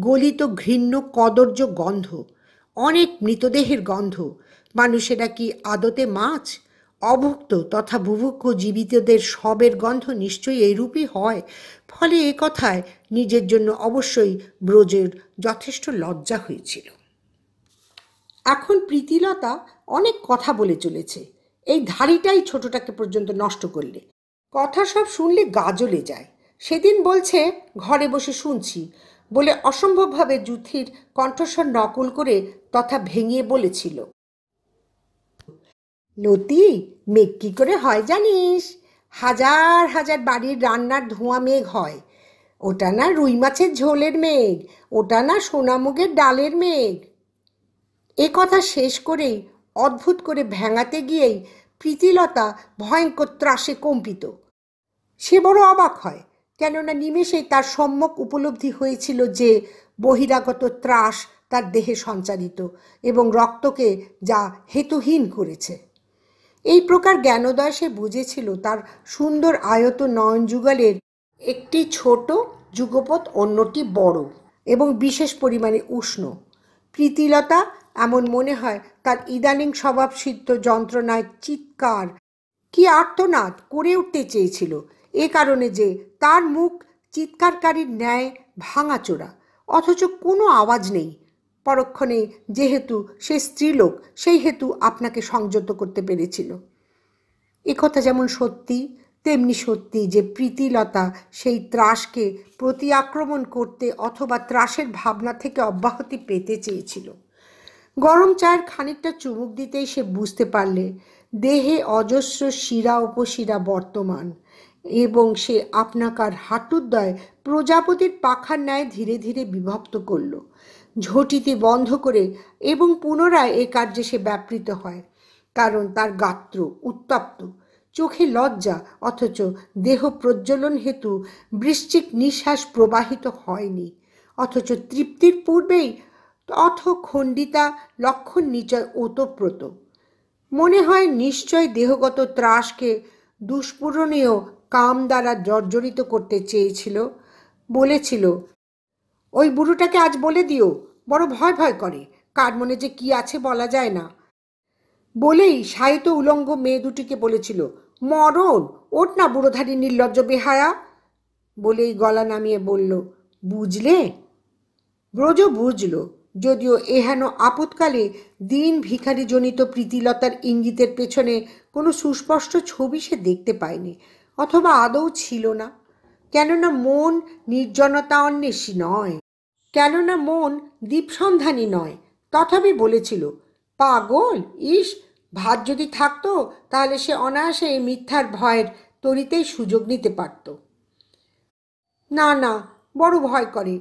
গলিত ঘৃণ্য কদর্য গন্ধ অনেক মৃতদেহের গন্ধ মানুষেরা কি আদতে মাছ অভুক্ত তথা ভুভুক্ষ জীবিতদের সবের গন্ধ নিশ্চয়ই এইরূপই হয় ফলে এ কথায় নিজের জন্য অবশ্যই ব্রজের যথেষ্ট লজ্জা হয়েছিল এখন প্রীতিলতা অনেক কথা বলে চলেছে এই ধাড়িটাই ছোটটাকে পর্যন্ত নষ্ট করলে কথা সব শুনলে গাজলে যায় সেদিন বলছে ঘরে বসে শুনছি বলে অসম্ভবভাবে যুথির কণ্ঠস্বর নকল করে তথা ভেঙিয়ে বলেছিল লতি মেঘ কী করে হয় জানিস হাজার হাজার বাড়ির রান্নার ধোঁয়া মেঘ হয় ওটা না রুই মাছের ঝোলের মেঘ ওটা না সোনামুগের ডালের মেঘ এ কথা শেষ করেই অদ্ভুত করে ভেঙাতে গিয়েই প্রীতিলতা ভয়ঙ্কর ত্রাসে কম্পিত সে বড় অবাক হয় কেননা নিমেষেই তার সম্যক উপলব্ধি হয়েছিল যে বহিরাগত ত্রাস তার দেহে সঞ্চারিত এবং রক্তকে যা হেতুহীন করেছে এই প্রকার জ্ঞানোদয় সে বুঝেছিল তার সুন্দর আয়ত নয়ন যুগলের একটি ছোট যুগপথ অন্যটি বড় এবং বিশেষ পরিমাণে উষ্ণ প্রীতিলতা এমন মনে হয় তার ইদানিং স্বভাবসিদ্ধ যন্ত্রণায় চিৎকার কি আর্তনাদ করে উঠতে চেয়েছিল এ কারণে যে তার মুখ চিৎকারকারীর ন্যায় ভাঙাচোরা অথচ কোনো আওয়াজ নেই পরক্ষণে যেহেতু সে স্ত্রীলোক সেই হেতু আপনাকে সংযত করতে পেরেছিল একথা যেমন সত্যি তেমনি সত্যি যে প্রীতিলতা সেই ত্রাসকে প্রতি আক্রমণ করতে অথবা ত্রাসের ভাবনা থেকে অব্যাহতি পেতে চেয়েছিল গরম চায়ের খানিকটা চুমুক দিতেই সে বুঝতে পারলে দেহে অজস্র শিরা উপশিরা বর্তমান এবং সে আপনাকার হাঁটুদ্দয় প্রজাপতির পাখার ন্যায় ধীরে ধীরে বিভক্ত করল ঝটিতে বন্ধ করে এবং পুনরায় এ কার্যে সে ব্যাপৃত হয় কারণ তার গাত্র উত্তপ্ত চোখে লজ্জা অথচ দেহ প্রজ্বলন হেতু বৃশ্চিক নিঃশ্বাস প্রবাহিত হয়নি অথচ তৃপ্তির পূর্বেই অথ খণ্ডিতা লক্ষণ নিচয় ওতপ্রত মনে হয় নিশ্চয় দেহগত ত্রাসকে দুষ্পূরণীয় কাম দ্বারা জর্জরিত করতে চেয়েছিল বলেছিল ওই বুড়োটাকে আজ বলে দিও বড় ভয় ভয় করে কার মনে যে কি আছে বলা যায় না বলেই সাহিত উলঙ্গ মেয়ে দুটিকে বলেছিল মরণ ওট না বুড়োধারী নির্লজ্জ বেহায়া বলেই গলা নামিয়ে বলল বুঝলে ব্রজ বুঝল যদিও এহেন আপৎকালে দিন ভিখারিজনিত প্রীতিলতার ইঙ্গিতের পেছনে কোনো সুস্পষ্ট ছবি সে দেখতে পায়নি অথবা আদৌ ছিল না কেননা মন নির্জনতা অন্বেষী নয় কেননা মন দীপসন্ধানী নয় তথাপি বলেছিল পাগল ইস ভাত যদি থাকতো তাহলে সে অনায়াসে এই মিথ্যার ভয়ের তরিতেই সুযোগ নিতে পারত না না বড় ভয় করে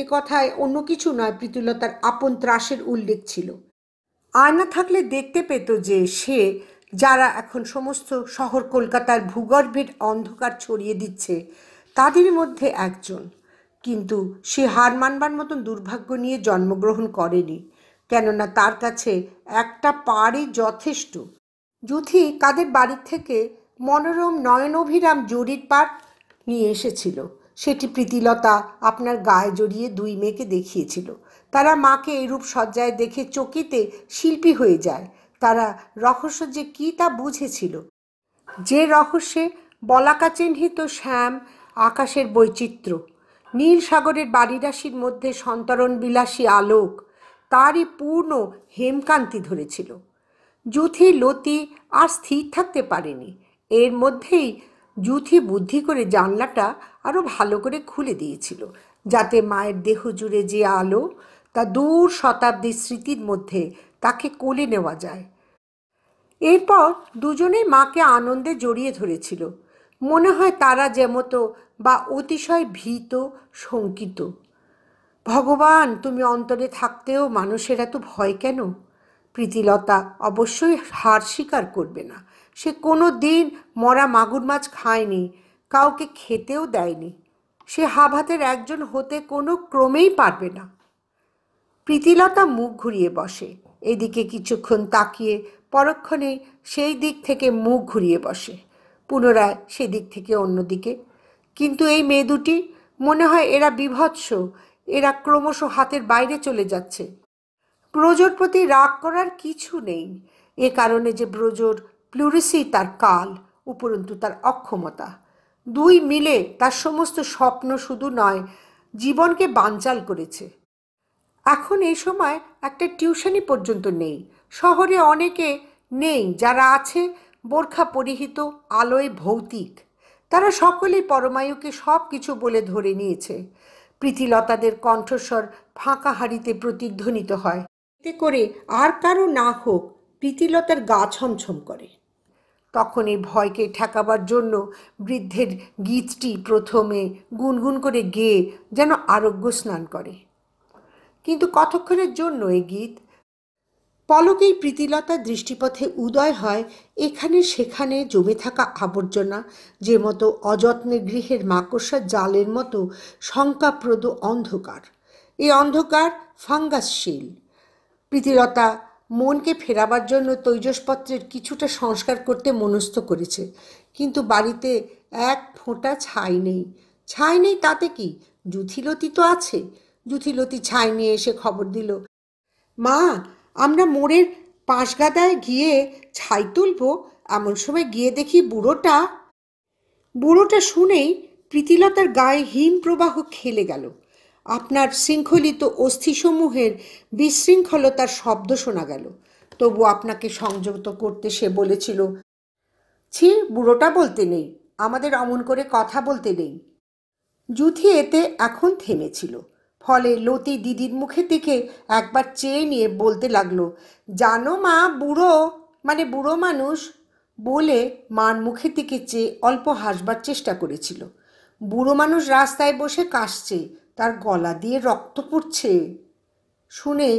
এ কথায় অন্য কিছু নয় প্রীতুলতার আপন ত্রাসের উল্লেখ ছিল আয়না থাকলে দেখতে পেত যে সে যারা এখন সমস্ত শহর কলকাতার ভূগর্ভের অন্ধকার ছড়িয়ে দিচ্ছে তাদের মধ্যে একজন কিন্তু সে হার মানবার মতন দুর্ভাগ্য নিয়ে জন্মগ্রহণ করেনি কেননা তার কাছে একটা পাড়ই যথেষ্ট যুথি কাদের বাড়ির থেকে মনোরম নয়নভিরাম জরির পাট নিয়ে এসেছিল সেটি প্রীতিলতা আপনার গায়ে জড়িয়ে দুই মেয়েকে দেখিয়েছিল তারা মাকে এরূপ সজ্জায় দেখে চকিতে শিল্পী হয়ে যায় তারা রহস্য যে কী তা বুঝেছিল যে রহস্যে বলাকা চিহ্নিত শ্যাম আকাশের বৈচিত্র্য নীল সাগরের বাড়িরাশির মধ্যে সন্তরণ বিলাসী আলোক তারই পূর্ণ হেমকান্তি ধরেছিল যুথি লতি আর স্থির থাকতে পারেনি এর মধ্যেই যুথি বুদ্ধি করে জানলাটা আরও ভালো করে খুলে দিয়েছিল যাতে মায়ের দেহ জুড়ে যে আলো তা দূর শতাব্দীর স্মৃতির মধ্যে তাকে কোলে নেওয়া যায় এরপর দুজনেই মাকে আনন্দে জড়িয়ে ধরেছিল মনে হয় তারা যেমতো বা অতিশয় ভীত শঙ্কিত ভগবান তুমি অন্তরে থাকতেও মানুষের এত ভয় কেন প্রীতিলতা অবশ্যই হার স্বীকার করবে না সে কোনো দিন মরা মাগুর মাছ খায়নি কাউকে খেতেও দেয়নি সে হাভাতের একজন হতে কোনো ক্রমেই পারবে না প্রীতিলতা মুখ ঘুরিয়ে বসে এদিকে কিছুক্ষণ তাকিয়ে পরক্ষণেই সেই দিক থেকে মুখ ঘুরিয়ে বসে পুনরায় সেদিক থেকে অন্যদিকে কিন্তু এই মেয়ে দুটি মনে হয় এরা বিভৎস এরা ক্রমশ হাতের বাইরে চলে যাচ্ছে ব্রজোর প্রতি রাগ করার কিছু নেই এ কারণে যে ব্রজোর প্লুরিসি তার কাল উপরন্তু তার অক্ষমতা দুই মিলে তার সমস্ত স্বপ্ন শুধু নয় জীবনকে বানচাল করেছে এখন এই সময় একটা টিউশনি পর্যন্ত নেই শহরে অনেকে নেই যারা আছে বোরখা পরিহিত আলোয় ভৌতিক তারা সকলেই পরমায়ুকে সব কিছু বলে ধরে নিয়েছে প্রীতিলতাদের কণ্ঠস্বর ফাঁকা হাড়িতে প্রতিধ্বনিত হয় এতে করে আর কারো না হোক প্রীতিলতার গা ছমছম করে তখন এই ভয়কে ঠেকাবার জন্য বৃদ্ধের গীতটি প্রথমে গুনগুন করে গেয়ে যেন আরোগ্য স্নান করে কিন্তু কতক্ষণের জন্য এই গীত পলকেই প্রীতিলতার দৃষ্টিপথে উদয় হয় এখানে সেখানে জমে থাকা আবর্জনা যে মতো অযত্নে গৃহের মাকড়সার জালের মতো শঙ্কাপ্রদ অন্ধকার এই অন্ধকার ফাঙ্গাসশীল প্রীতিলতা মনকে ফেরাবার জন্য তৈজসপত্রের কিছুটা সংস্কার করতে মনস্থ করেছে কিন্তু বাড়িতে এক ফোঁটা ছাই নেই ছাই নেই তাতে কি জুথিলতি তো আছে জুথিলতি ছাই নিয়ে এসে খবর দিল মা আমরা মোড়ের পাশগাদায় গিয়ে ছাই তুলব এমন সময় গিয়ে দেখি বুড়োটা বুড়োটা শুনেই প্রীতিলতার গায়ে হিম প্রবাহ খেলে গেল আপনার শৃঙ্খলিত অস্থিসমূহের বিশৃঙ্খলতার শব্দ শোনা গেল তবু আপনাকে সংযত করতে সে বলেছিল ছি বুড়োটা বলতে নেই আমাদের অমন করে কথা বলতে নেই যুথি এতে এখন থেমেছিল ফলে লতি দিদির মুখের দিকে একবার চেয়ে নিয়ে বলতে লাগলো জানো মা বুড়ো মানে বুড়ো মানুষ বলে মার মুখের দিকে চেয়ে অল্প হাসবার চেষ্টা করেছিল বুড়ো মানুষ রাস্তায় বসে কাশছে তার গলা দিয়ে রক্ত পড়ছে শুনে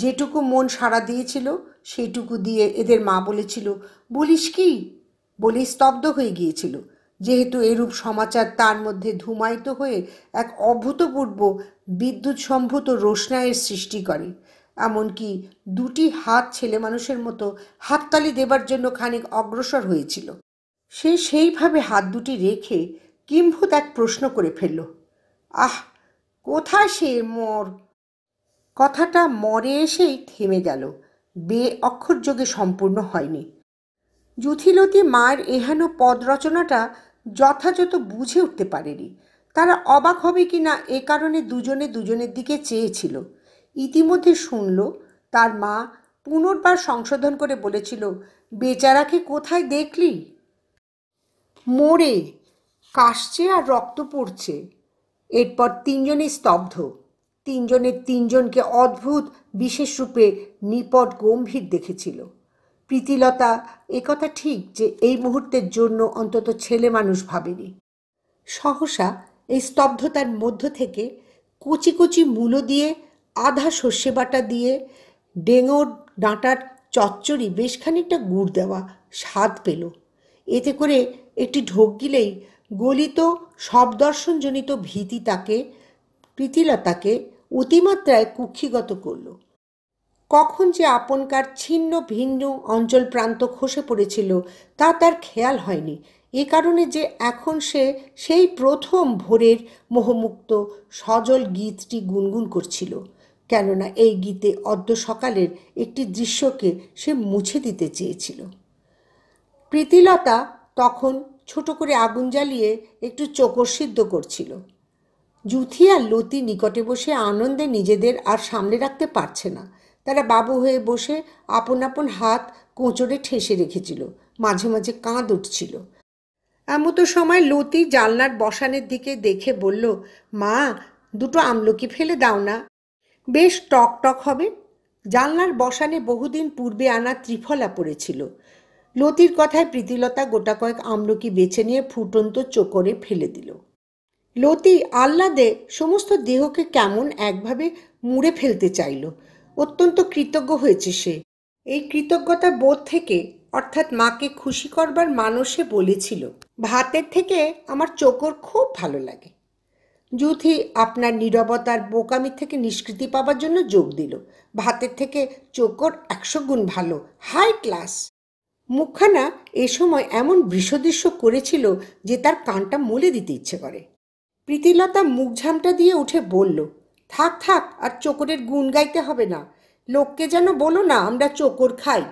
যেটুকু মন সাড়া দিয়েছিল সেইটুকু দিয়ে এদের মা বলেছিল বলিস কি বলি স্তব্ধ হয়ে গিয়েছিল যেহেতু এরূপ সমাচার তার মধ্যে ধুমায়িত হয়ে এক অভূতপূর্ব বিদ্যুৎ সম্ভূত রোশনায়ের সৃষ্টি করে এমনকি দুটি হাত ছেলে মানুষের মতো হাততালি দেবার জন্য খানিক অগ্রসর হয়েছিল সে সেইভাবে হাত দুটি রেখে কিম্ভূত এক প্রশ্ন করে ফেলল আহ কোথায় সে মর কথাটা মরে এসেই থেমে গেল বে অক্ষরযোগে সম্পূর্ণ হয়নি যুথিলতি মায়ের এহেন পদ রচনাটা যথাযথ বুঝে উঠতে পারেনি তারা অবাক হবে কি না এ কারণে দুজনে দুজনের দিকে চেয়েছিল ইতিমধ্যে শুনল তার মা পুনর্বার সংশোধন করে বলেছিল বেচারাকে কোথায় দেখলি মোড়ে কাশছে আর রক্ত পড়ছে এরপর তিনজনই স্তব্ধ তিনজনের তিনজনকে অদ্ভুত বিশেষ রূপে নিপট গম্ভীর দেখেছিল প্রীতিলতা একথা ঠিক যে এই মুহূর্তের জন্য অন্তত ছেলে মানুষ ভাবেনি সহসা এই স্তব্ধতার মধ্য থেকে কুচি কুচি মূলো দিয়ে আধা সর্ষে বাটা দিয়ে ডেঙোর ডাঁটার চচ্চড়ি বেশ খানিকটা গুড় দেওয়া স্বাদ পেল এতে করে একটি ঢোক গিলেই গলিত সবদর্শনজনিত ভীতি তাকে প্রীতিলতাকে অতিমাত্রায় কুক্ষিগত করলো কখন যে আপনকার ছিন্ন ভিন্ন অঞ্চল প্রান্ত খসে পড়েছিল তা তার খেয়াল হয়নি এ কারণে যে এখন সে সেই প্রথম ভোরের মোহমুক্ত সজল গীতটি গুনগুন করছিল কেননা এই গীতে অদ্য সকালের একটি দৃশ্যকে সে মুছে দিতে চেয়েছিল প্রীতিলতা তখন ছোট করে আগুন জ্বালিয়ে একটু চোকর সিদ্ধ করছিল জুথি আর লতি নিকটে বসে আনন্দে নিজেদের আর সামনে রাখতে পারছে না তারা বাবু হয়ে বসে আপন আপন হাত কোঁচড়ে ঠেসে রেখেছিল মাঝে মাঝে কাঁদ উঠছিল এমতো সময় লতি জানলার বসানের দিকে দেখে বলল মা দুটো আমলকি ফেলে দাও না বেশ টক টক হবে জানলার বসানে বহুদিন পূর্বে আনা ত্রিফলা পড়েছিল লতির কথায় প্রীতিলতা গোটা কয়েক আমলকি বেছে নিয়ে ফুটন্ত চোকরে ফেলে দিল লতি আহ্লাদে সমস্ত দেহকে কেমন একভাবে মুড়ে ফেলতে চাইল অত্যন্ত কৃতজ্ঞ হয়েছে সে এই কৃতজ্ঞতা বোধ থেকে অর্থাৎ মাকে খুশি করবার মানুষে বলেছিল ভাতের থেকে আমার চোকর খুব ভালো লাগে যুথি আপনার নিরবতার বোকামি থেকে নিষ্কৃতি পাবার জন্য যোগ দিল ভাতের থেকে চোকর একশো গুণ ভালো হাই ক্লাস মুখখানা এ সময় এমন বৃষদৃশ্য করেছিল যে তার কানটা মলে দিতে ইচ্ছে করে প্রীতিলতা মুখ ঝামটা দিয়ে উঠে বলল থাক থাক আর চোকরের গুণ গাইতে হবে না লোককে যেন বলো না আমরা চোকর খাই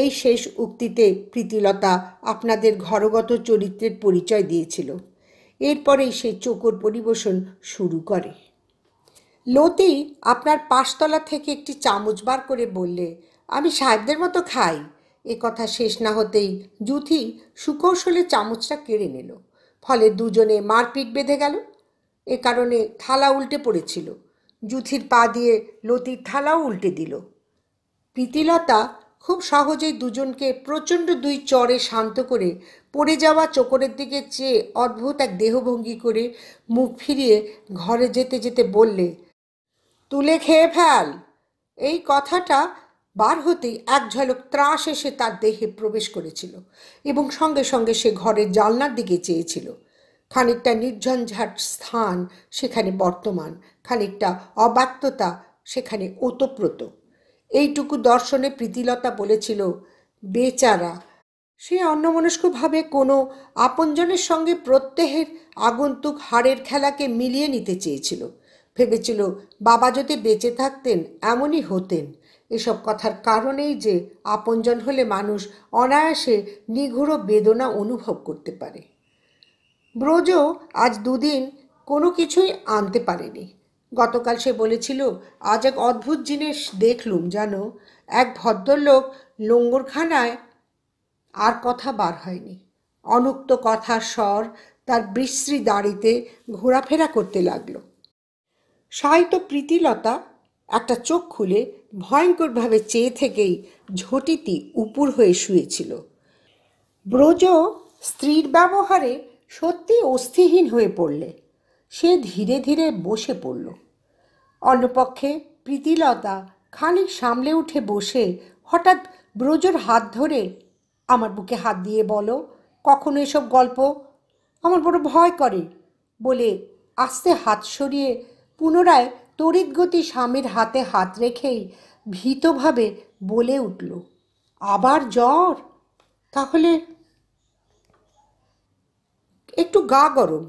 এই শেষ উক্তিতে প্রীতিলতা আপনাদের ঘরগত চরিত্রের পরিচয় দিয়েছিল এরপরেই সে চোকর পরিবেশন শুরু করে লতি আপনার পাশতলা থেকে একটি চামচ বার করে বললে আমি সাহেবদের মতো খাই এ কথা শেষ না হতেই যুথি সুকৌশলে চামচটা কেড়ে নিল ফলে দুজনে মারপিট বেঁধে গেল এ কারণে থালা উল্টে পড়েছিল জুথির পা দিয়ে লতির থালাও উল্টে দিল প্রীতিলতা খুব সহজেই দুজনকে প্রচণ্ড দুই চরে শান্ত করে পড়ে যাওয়া চোকরের দিকে চেয়ে অদ্ভুত এক দেহভঙ্গি করে মুখ ফিরিয়ে ঘরে যেতে যেতে বললে তুলে খেয়ে ফেল এই কথাটা বার হতেই এক ঝলক ত্রাস এসে তার দেহে প্রবেশ করেছিল এবং সঙ্গে সঙ্গে সে ঘরের জানলার দিকে চেয়েছিল খানিকটা নির্ঝঞ্ঝাট স্থান সেখানে বর্তমান খানিকটা অবাত্যতা সেখানে ওতপ্রোত এইটুকু দর্শনে প্রীতিলতা বলেছিল বেচারা সে অন্যমনস্কভাবে কোনো আপনজনের সঙ্গে প্রত্যেহের আগন্তুক হাড়ের খেলাকে মিলিয়ে নিতে চেয়েছিল ভেবেছিল বাবা যদি বেঁচে থাকতেন এমনই হতেন এসব কথার কারণেই যে আপনজন হলে মানুষ অনায়াসে নিঘোড় বেদনা অনুভব করতে পারে ব্রজ আজ দুদিন কোনো কিছুই আনতে পারেনি গতকাল সে বলেছিল আজ এক অদ্ভুত জিনিস দেখলুম যেন এক ভদ্রলোক লোঙ্গরখানায় আর কথা বার হয়নি অনুক্ত কথার স্বর তার বিশ্রী দাড়িতে ঘোরাফেরা করতে লাগল সাহিত্য প্রীতিলতা একটা চোখ খুলে ভয়ঙ্করভাবে চেয়ে থেকেই ঝটিতি উপুর হয়ে শুয়েছিল ব্রজ স্ত্রীর ব্যবহারে সত্যি অস্থিহীন হয়ে পড়লে সে ধীরে ধীরে বসে পড়ল অন্যপক্ষে প্রীতিলতা খানিক সামলে উঠে বসে হঠাৎ ব্রজর হাত ধরে আমার বুকে হাত দিয়ে বলো কখনো এসব গল্প আমার বড় ভয় করে বলে আস্তে হাত সরিয়ে পুনরায় তড়িৎগতি স্বামীর হাতে হাত রেখেই ভীতভাবে বলে উঠল আবার জ্বর তাহলে একটু গা গরম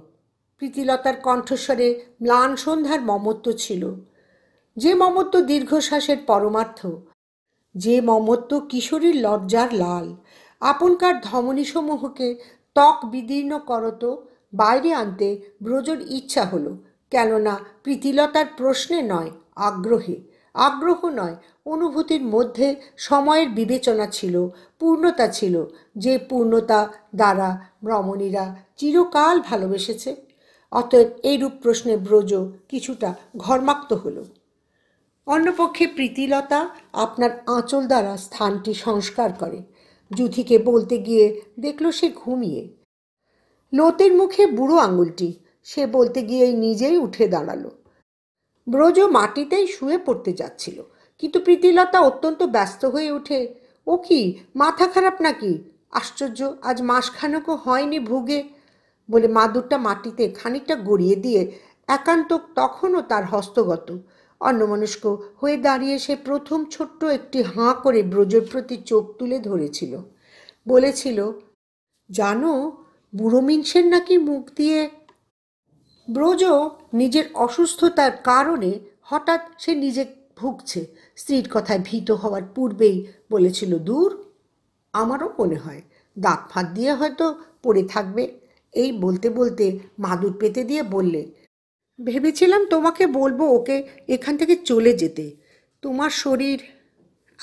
প্রীতিলতার কণ্ঠস্বরে ম্লান সন্ধ্যার মমত্ব ছিল যে মমত্ব দীর্ঘশ্বাসের পরমার্থ যে মমত্ব কিশোরীর লজ্জার লাল আপনকার ধমনীসমূহকে ত্বক বিদীর্ণ করত বাইরে আনতে ব্রজর ইচ্ছা হলো কেননা প্রীতিলতার প্রশ্নে নয় আগ্রহে আগ্রহ নয় অনুভূতির মধ্যে সময়ের বিবেচনা ছিল পূর্ণতা ছিল যে পূর্ণতা দ্বারা ভ্রমণীরা চিরকাল ভালোবেসেছে অতএব এইরূপ প্রশ্নে ব্রজ কিছুটা ঘর্মাক্ত হল অন্যপক্ষে প্রীতিলতা আপনার আঁচল দ্বারা স্থানটি সংস্কার করে যুথিকে বলতে গিয়ে দেখল সে ঘুমিয়ে লোতের মুখে বুড়ো আঙুলটি সে বলতে গিয়েই নিজেই উঠে দাঁড়ালো ব্রজ মাটিতেই শুয়ে পড়তে যাচ্ছিল কিন্তু প্রীতিলতা অত্যন্ত ব্যস্ত হয়ে উঠে ও কি মাথা খারাপ নাকি আশ্চর্য আজ মাসখানেকও হয়নি ভুগে বলে মাদুরটা মাটিতে খানিকটা গড়িয়ে দিয়ে একান্ত তখনও তার হস্তগত অন্যমনস্ক হয়ে দাঁড়িয়ে সে প্রথম ছোট্ট একটি হাঁ করে ব্রজর প্রতি চোখ তুলে ধরেছিল বলেছিল জানো বুড়ো মিনসের নাকি মুখ দিয়ে ব্রজ নিজের অসুস্থতার কারণে হঠাৎ সে নিজে ভুগছে স্ত্রীর কথায় ভীত হওয়ার পূর্বেই বলেছিল দূর আমারও মনে হয় দাঁত ফাঁত দিয়ে হয়তো পড়ে থাকবে এই বলতে বলতে মাদুর পেতে দিয়ে বললে ভেবেছিলাম তোমাকে বলবো ওকে এখান থেকে চলে যেতে তোমার শরীর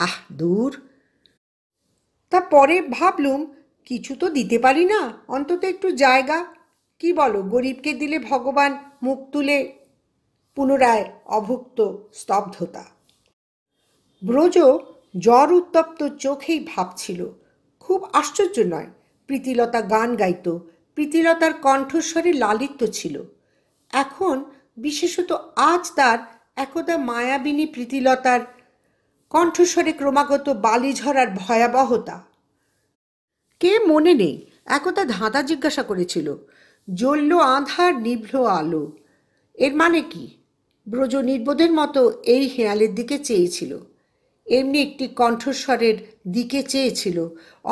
আহ দূর তা পরে ভাবলুম কিছু তো দিতে পারি না অন্তত একটু জায়গা কি বলো গরিবকে দিলে ভগবান মুখ তুলে পুনরায় অভুক্ত স্তব্ধতা ব্রজ জ্বর উত্তপ্ত চোখেই ভাবছিল খুব আশ্চর্য নয় প্রীতিলতা গান গাইত প্রীতিলতার কণ্ঠস্বরে লালিত্য ছিল এখন বিশেষত আজ তার একদা মায়াবিনী প্রীতিলতার কণ্ঠস্বরে ক্রমাগত বালি ঝরার ভয়াবহতা কে মনে নেই একদা ধাঁধা জিজ্ঞাসা করেছিল জ্বলল আঁধার নিভল আলো এর মানে কি ব্রজ নির্বোধের মতো এই হেয়ালের দিকে চেয়েছিল এমনি একটি কণ্ঠস্বরের দিকে চেয়েছিল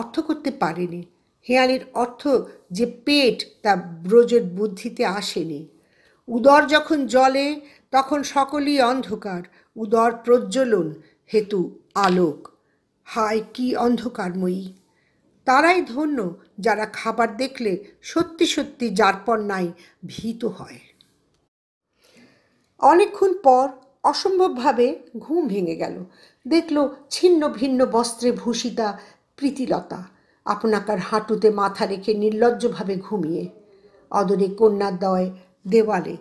অর্থ করতে পারেনি হেয়ালির অর্থ যে পেট তা ব্রজের বুদ্ধিতে আসেনি উদর যখন জলে তখন সকলই অন্ধকার উদর প্রজ্বলন হেতু আলোক হায় কি অন্ধকারময়ী তারাই ধন্য যারা খাবার দেখলে সত্যি সত্যি যারপর নাই ভীত হয় অনেকক্ষণ পর অসম্ভবভাবে ঘুম ভেঙে গেল দেখল ছিন্ন ভিন্ন বস্ত্রে ভূষিতা প্রীতিলতা আপনাকার হাঁটুতে মাথা রেখে নির্লজ্জভাবে ঘুমিয়ে অদরে কন্যার দয় দেওয়ালে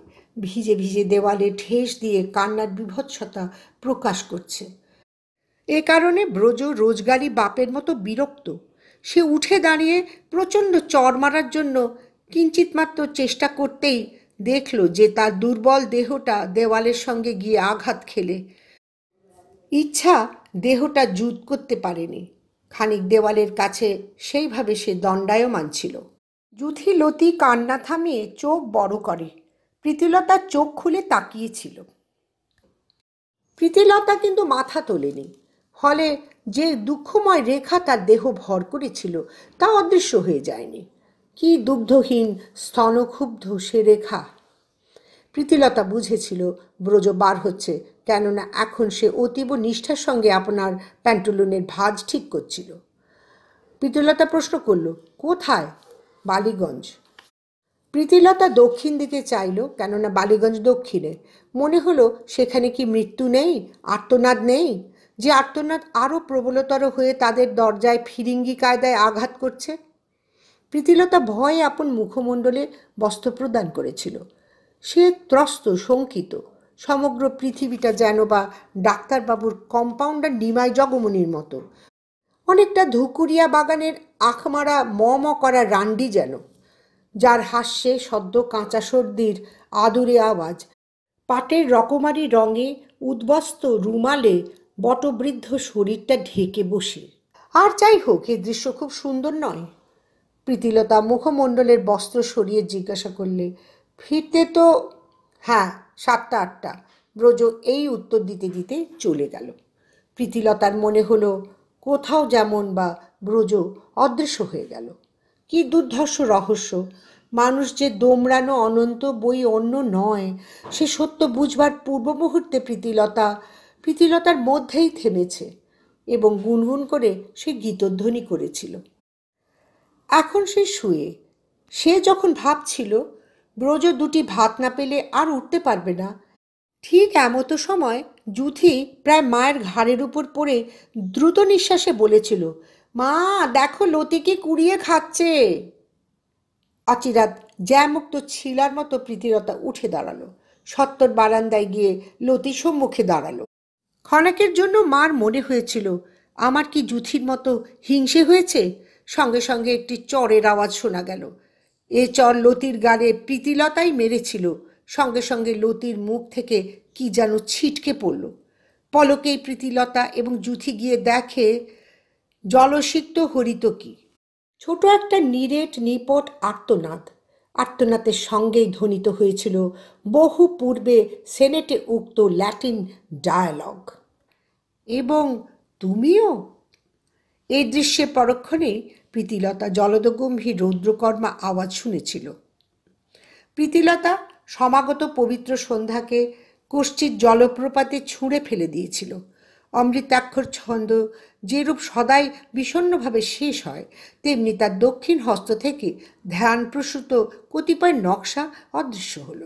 ভিজে ভিজে দেওয়ালে ঠেস দিয়ে কান্নার বিভৎসতা প্রকাশ করছে এ কারণে ব্রজ রোজগারি বাপের মতো বিরক্ত সে উঠে দাঁড়িয়ে প্রচণ্ড চর মারার জন্য মাত্র চেষ্টা করতেই দেখল যে তার দুর্বল দেহটা দেওয়ালের সঙ্গে গিয়ে আঘাত খেলে ইচ্ছা দেহটা জুত করতে পারেনি খানিক দেওয়ালের কাছে সেইভাবে সে দণ্ডায়মান ছিল জুথি লতি কান্না থামিয়ে চোখ বড় করে প্রীতিলতার চোখ খুলে তাকিয়েছিল প্রীতিলতা কিন্তু মাথা তোলেনি ফলে যে দুঃখময় রেখা তার দেহ ভর করেছিল তা অদৃশ্য হয়ে যায়নি কি দুগ্ধহীন স্তনক্ষুব্ধ সে রেখা প্রীতিলতা বুঝেছিল ব্রজ বার হচ্ছে কেননা এখন সে অতীব নিষ্ঠার সঙ্গে আপনার প্যান্টুলুনের ভাজ ঠিক করছিল প্রীতিলতা প্রশ্ন করল কোথায় বালিগঞ্জ প্রীতিলতা দক্ষিণ দিকে চাইল কেননা বালিগঞ্জ দক্ষিণে মনে হলো সেখানে কি মৃত্যু নেই আর্তনাদ নেই যে আর্তনাদ আরও প্রবলতর হয়ে তাদের দরজায় ফিরিঙ্গি কায়দায় আঘাত করছে প্রীতিলতা ভয়ে আপন মুখমণ্ডলে বস্ত্র প্রদান করেছিল সে ত্রস্ত শঙ্কিত সমগ্র পৃথিবীটা যেন বা ডাক্তারবাবুর কম্পাউন্ডার ডিমাই জগমনির মতো অনেকটা ধুকুরিয়া বাগানের আখমারা ম ম করা রান্ডি যেন যার হাস্যে সদ্য কাঁচা সর্দির আদুরে আওয়াজ পাটের রকমারি রঙে উদ্বস্ত রুমালে বটবৃদ্ধ শরীরটা ঢেকে বসে আর যাই হোক এ দৃশ্য খুব সুন্দর নয় প্রীতিলতা মুখমণ্ডলের বস্ত্র সরিয়ে জিজ্ঞাসা করলে ফিরতে তো হ্যাঁ সাতটা আটটা ব্রজ এই উত্তর দিতে দিতে চলে গেল প্রীতিলতার মনে হলো কোথাও যেমন বা ব্রজ অদৃশ্য হয়ে গেল কি দুর্ধর্ষ রহস্য মানুষ যে দোমড়ানো অনন্ত বই অন্য নয় সে সত্য বুঝবার পূর্ব মুহূর্তে প্রীতিলতা প্রীতিলতার মধ্যেই থেমেছে এবং গুনগুন করে সে গীতধ্বনি করেছিল এখন সে শুয়ে সে যখন ভাবছিল ব্রজ দুটি ভাত না পেলে আর উঠতে পারবে না ঠিক এমত সময় যুথি প্রায় মায়ের ঘাড়ের উপর পড়ে দ্রুত নিঃশ্বাসে বলেছিল মা দেখো লতিকে কুড়িয়ে খাচ্ছে অচিরাত জ্যামুক্ত ছিলার মতো প্রীতিরতা উঠে দাঁড়ালো সত্তর বারান্দায় গিয়ে লতি সম্মুখে দাঁড়ালো খনাকের জন্য মার মনে হয়েছিল আমার কি যুথির মতো হিংসে হয়েছে সঙ্গে সঙ্গে একটি চরের আওয়াজ শোনা গেল এ চর লতির গালে প্রীতিলতাই মেরেছিল সঙ্গে সঙ্গে লতির মুখ থেকে কি যেন ছিটকে পড়ল পলকেই প্রীতিলতা এবং জুথি গিয়ে দেখে জলসিক্ত কি ছোট একটা নিরেট নিপট আর্তনাদ আত্মনাথের সঙ্গেই ধ্বনিত হয়েছিল বহু পূর্বে সেনেটে উক্ত ল্যাটিন ডায়ালগ এবং তুমিও এই দৃশ্যে পরক্ষণেই প্রীতিলতা জলদগম্ভীর রৌদ্রকর্মা আওয়াজ শুনেছিল প্রীতিলতা সমাগত পবিত্র সন্ধ্যাকে কশ্চিত জলপ্রপাতে ছুঁড়ে ফেলে দিয়েছিল অমৃতাক্ষর ছন্দ যেরূপ সদাই বিষণ্নভাবে শেষ হয় তেমনি তার দক্ষিণ হস্ত থেকে ধ্যানপ্রসূত কতিপয় নকশা অদৃশ্য হল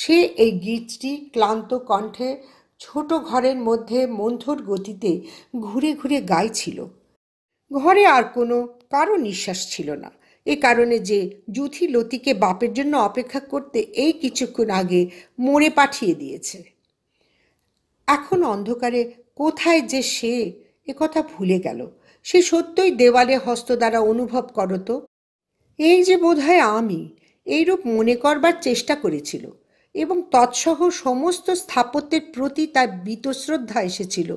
সে এই গীতটি ক্লান্ত কণ্ঠে ছোট ঘরের মধ্যে মন্থর গতিতে ঘুরে ঘুরে গাইছিল ঘরে আর কোনো কারো নিঃশ্বাস ছিল না এ কারণে যে যুথি লতিকে বাপের জন্য অপেক্ষা করতে এই কিছুক্ষণ আগে মোড়ে পাঠিয়ে দিয়েছে এখন অন্ধকারে কোথায় যে সে একথা ভুলে গেল সে সত্যই দেওয়ালে হস্ত দ্বারা অনুভব করত এই যে বোধহয় আমি এইরূপ মনে করবার চেষ্টা করেছিল এবং তৎসহ সমস্ত স্থাপত্যের প্রতি তার বীতশ্রদ্ধা এসেছিল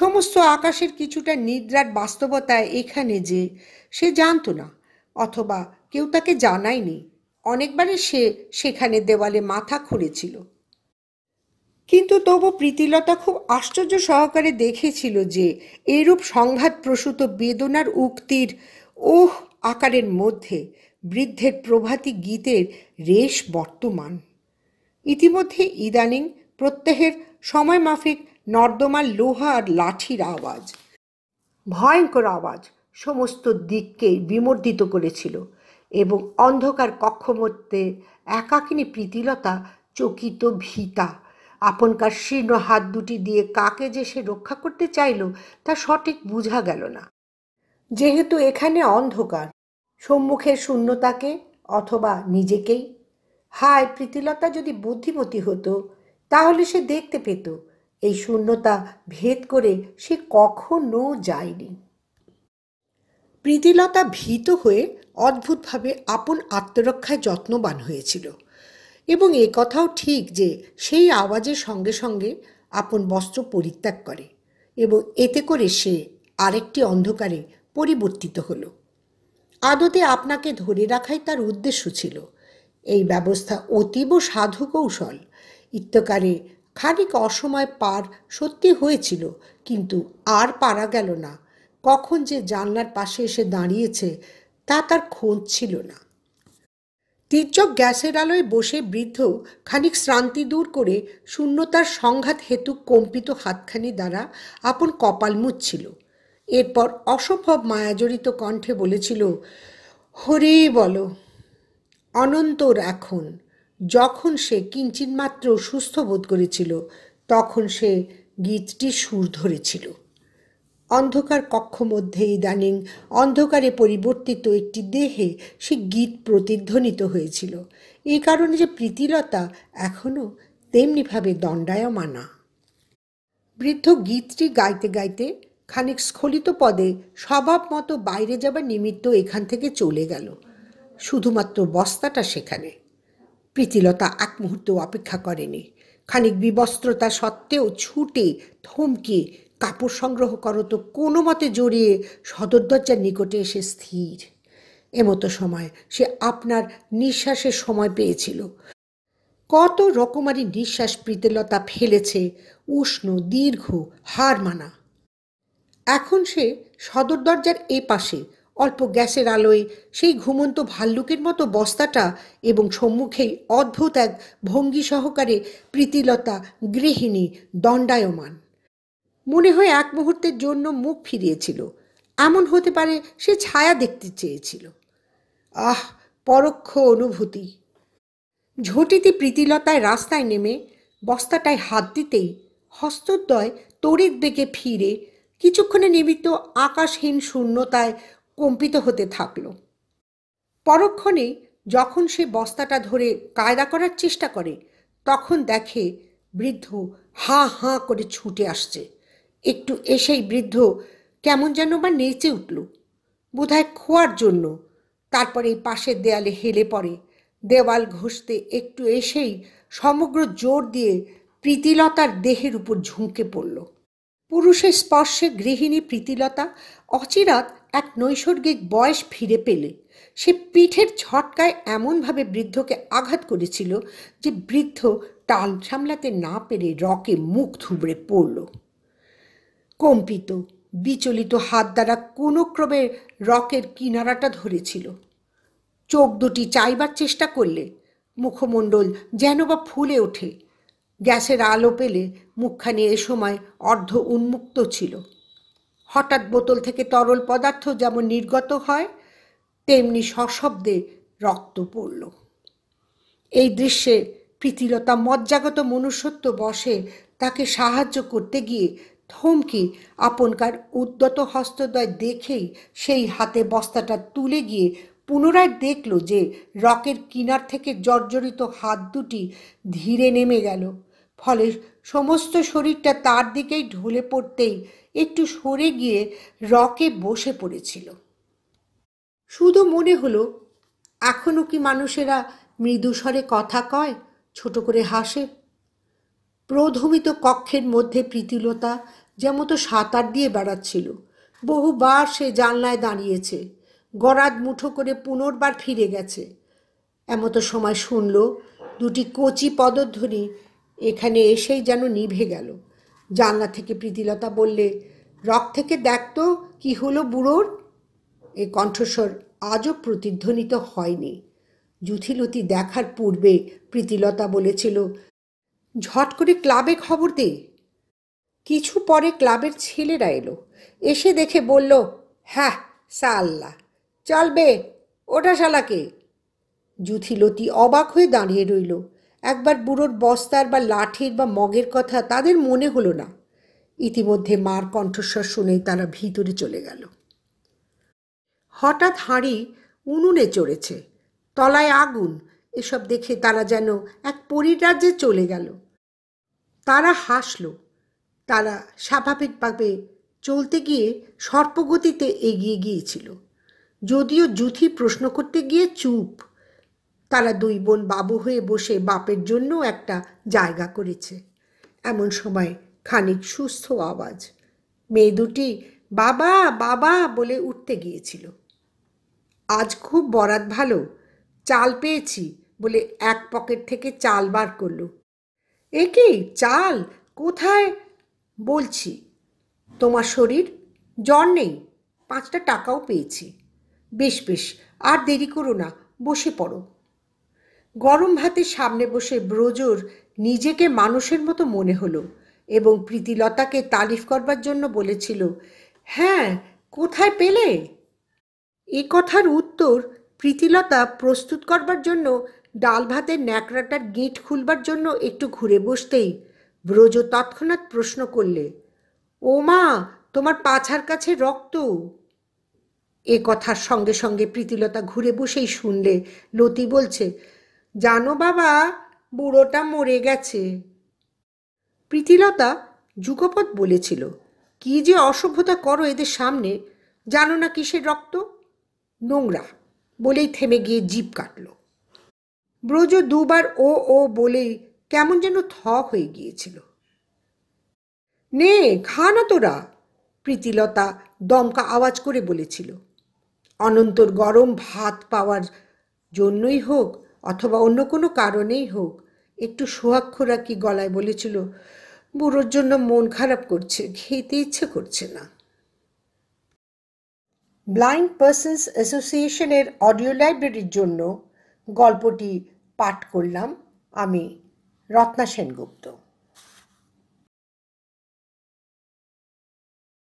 সমস্ত আকাশের কিছুটা নিদ্রার বাস্তবতায় এখানে যে সে জানত না অথবা কেউ তাকে জানায়নি অনেকবারই সে সেখানে দেওয়ালে মাথা খুঁড়েছিল কিন্তু তবু প্রীতিলতা খুব আশ্চর্য সহকারে দেখেছিল যে এরূপ সংঘাত প্রসূত বেদনার উক্তির ওহ আকারের মধ্যে বৃদ্ধের প্রভাতী গীতের রেশ বর্তমান ইতিমধ্যে ইদানিং প্রত্যহের সময় মাফিক নর্দমার লোহা আর লাঠির আওয়াজ ভয়ঙ্কর আওয়াজ সমস্ত দিককে বিমর্দিত করেছিল এবং অন্ধকার মধ্যে একাকিনী প্রীতিলতা চকিত ভিতা আপনকার শীর্ণ হাত দুটি দিয়ে কাকে যে সে রক্ষা করতে চাইল তা সঠিক বুঝা গেল না যেহেতু এখানে অন্ধকার সম্মুখের শূন্যতাকে অথবা নিজেকেই হায় প্রীতিলতা যদি বুদ্ধিমতী হতো তাহলে সে দেখতে পেত এই শূন্যতা ভেদ করে সে কখনো যায়নি প্রীতিলতা ভীত হয়ে অদ্ভুতভাবে আপন আত্মরক্ষায় যত্নবান হয়েছিল এবং এ কথাও ঠিক যে সেই আওয়াজের সঙ্গে সঙ্গে আপন বস্ত্র পরিত্যাগ করে এবং এতে করে সে আরেকটি অন্ধকারে পরিবর্তিত হলো আদতে আপনাকে ধরে রাখাই তার উদ্দেশ্য ছিল এই ব্যবস্থা অতীব সাধু কৌশল ইত্যকারে খানিক অসময় পার সত্যি হয়েছিল কিন্তু আর পারা গেল না কখন যে জানলার পাশে এসে দাঁড়িয়েছে তা তার খোঁজ ছিল না তির্যক গ্যাসের আলোয় বসে বৃদ্ধ খানিক শ্রান্তি দূর করে শূন্যতার সংঘাত হেতু কম্পিত হাতখানি দ্বারা আপন কপাল মুচ্ছিল এরপর অসম্ভব মায়াজড়িত কণ্ঠে বলেছিল হরে বলো অনন্তর এখন যখন সে কিঞ্চিন মাত্র সুস্থ বোধ করেছিল তখন সে গীতটি সুর ধরেছিল অন্ধকার কক্ষ মধ্যে ইদানিং অন্ধকারে পরিবর্তিত একটি দেহে সে গীত প্রতিধ্বনিত হয়েছিল এই কারণে যে প্রীতিলতা এখনও তেমনিভাবে দণ্ডায়মানা বৃদ্ধ গীতটি গাইতে গাইতে খানিক স্খলিত পদে স্বভাব মতো বাইরে যাবার নিমিত্ত এখান থেকে চলে গেল শুধুমাত্র বস্তাটা সেখানে প্রীতিলতা এক মুহূর্তেও অপেক্ষা করেনি খানিক বিবস্ত্রতা সত্ত্বেও ছুটে থমকে কাপড় সংগ্রহ করত কোনো মতে জড়িয়ে সদর দরজার নিকটে এসে স্থির এমতো সময় সে আপনার নিঃশ্বাসের সময় পেয়েছিল কত রকমারি নিঃশ্বাস প্রীতিলতা ফেলেছে উষ্ণ দীর্ঘ হার মানা এখন সে সদর দরজার এ পাশে অল্প গ্যাসের আলোয় সেই ঘুমন্ত ভাল্লুকের মতো বস্তাটা এবং সম্মুখেই অদ্ভুত এক ভঙ্গি সহকারে প্রীতিলতা গৃহিণী দণ্ডায়মান মনে হয় এক মুহূর্তের জন্য মুখ ফিরিয়েছিল এমন হতে পারে সে ছায়া দেখতে চেয়েছিল আহ পরোক্ষ অনুভূতি ঝটিতে প্রীতিলতায় রাস্তায় নেমে বস্তাটায় হাত দিতেই হস্তদ্বয় তড়িৎ বেগে ফিরে কিছুক্ষণে নিমিত্ত আকাশহীন শূন্যতায় কম্পিত হতে থাকল পরক্ষণে যখন সে বস্তাটা ধরে কায়দা করার চেষ্টা করে তখন দেখে বৃদ্ধ হা হাঁ করে ছুটে আসছে একটু এসেই বৃদ্ধ কেমন যেন বা নেচে উঠল বোধহয় খোয়ার জন্য তারপরে এই পাশের দেয়ালে হেলে পড়ে দেওয়াল ঘষতে একটু এসেই সমগ্র জোর দিয়ে প্রীতিলতার দেহের উপর ঝুঁকে পড়ল পুরুষের স্পর্শে গৃহিণী প্রীতিলতা অচিরাত এক নৈসর্গিক বয়স ফিরে পেলে সে পিঠের ছটকায় এমনভাবে বৃদ্ধকে আঘাত করেছিল যে বৃদ্ধ টাল সামলাতে না পেরে রকে মুখ থুবড়ে পড়ল কম্পিত বিচলিত হাত দ্বারা কোনো ক্রমে রকের কিনারাটা ধরেছিল চোখ দুটি চাইবার চেষ্টা করলে মুখমণ্ডল যেন বা ফুলে ওঠে গ্যাসের আলো পেলে মুখখানি এ সময় অর্ধ উন্মুক্ত ছিল হঠাৎ বোতল থেকে তরল পদার্থ যেমন নির্গত হয় তেমনি সশব্দে রক্ত পড়ল এই দৃশ্যে প্রীতিলতা মজ্জাগত মনুষ্যত্ব বসে তাকে সাহায্য করতে গিয়ে থমকি আপনকার উদ্যত হস্তদয় দেখেই সেই হাতে বস্তাটা তুলে গিয়ে পুনরায় দেখল যে রকের কিনার থেকে জর্জরিত হাত দুটি ধীরে নেমে গেল ফলে সমস্ত শরীরটা তার দিকেই ঢলে পড়তেই একটু সরে গিয়ে রকে বসে পড়েছিল শুধু মনে হলো এখনও কি মানুষেরা মৃদুস্বরে কথা কয় ছোট করে হাসে প্রধমিত কক্ষের মধ্যে প্রীতিলতা যেমন তো সাঁতার দিয়ে বেড়াচ্ছিল বহুবার সে জানলায় দাঁড়িয়েছে গরাদ মুঠো করে পুনর্বার ফিরে গেছে এমতো সময় শুনল দুটি কচি পদধ্বনি এখানে এসেই যেন নিভে গেল জানলা থেকে প্রীতিলতা বললে রক থেকে দেখ তো কী হলো বুড়োর এ কণ্ঠস্বর আজও প্রতিধ্বনিত হয়নি জুথিলতি দেখার পূর্বে প্রীতিলতা বলেছিল ঝট করে ক্লাবে খবর দে কিছু পরে ক্লাবের ছেলেরা এলো এসে দেখে বলল হ্যাঁ সাল্লা চলবে ওটা শালাকে জুথিলতি অবাক হয়ে দাঁড়িয়ে রইল একবার বুড়োর বস্তার বা লাঠির বা মগের কথা তাদের মনে হলো না ইতিমধ্যে মার কণ্ঠস্বর শুনেই তারা ভিতরে চলে গেল হঠাৎ হাঁড়ি উনুনে চড়েছে তলায় আগুন এসব দেখে তারা যেন এক পরিরাজ্যে চলে গেল তারা হাসল তারা স্বাভাবিকভাবে চলতে গিয়ে সর্পগতিতে এগিয়ে গিয়েছিল যদিও জুথি প্রশ্ন করতে গিয়ে চুপ তারা দুই বোন বাবু হয়ে বসে বাপের জন্য একটা জায়গা করেছে এমন সময় খানিক সুস্থ আওয়াজ মেয়ে দুটি বাবা বাবা বলে উঠতে গিয়েছিল আজ খুব বরাত ভালো চাল পেয়েছি বলে এক পকেট থেকে চাল বার করলো এ কি চাল কোথায় বলছি তোমার শরীর জ্বর নেই পাঁচটা টাকাও পেয়েছি বেশ বেশ আর দেরি করো না বসে পড়ো গরম ভাতের সামনে বসে ব্রজর নিজেকে মানুষের মতো মনে হলো এবং প্রীতিলতাকে তারিফ করবার জন্য বলেছিল হ্যাঁ কোথায় পেলে এ কথার উত্তর প্রীতিলতা প্রস্তুত করবার জন্য ডাল ভাতের ন্যাকড়াটার গেট খুলবার জন্য একটু ঘুরে বসতেই ব্রজ তৎক্ষণাৎ প্রশ্ন করলে ও মা তোমার পাছার কাছে রক্ত এ কথার সঙ্গে সঙ্গে প্রীতিলতা ঘুরে বসেই শুনলে লতি বলছে জানো বাবা বুড়োটা মরে গেছে প্রীতিলতা যুগপথ বলেছিল কি যে অসভ্যতা করো এদের সামনে জানো না কিসের রক্ত নোংরা বলেই থেমে গিয়ে জীব কাটল ব্রজ দুবার ও ও বলেই কেমন যেন থ হয়ে গিয়েছিল নে খা না তোরা প্রীতিলতা দমকা আওয়াজ করে বলেছিল অনন্তর গরম ভাত পাওয়ার জন্যই হোক অথবা অন্য কোনো কারণেই হোক একটু সোহাক্ষরা কি গলায় বলেছিল বুড়োর জন্য মন খারাপ করছে খেতে ইচ্ছে করছে না ব্লাইন্ড পার্সন্স অ্যাসোসিয়েশনের অডিও লাইব্রেরির জন্য গল্পটি পাঠ করলাম আমি রত্না সেনগুপ্ত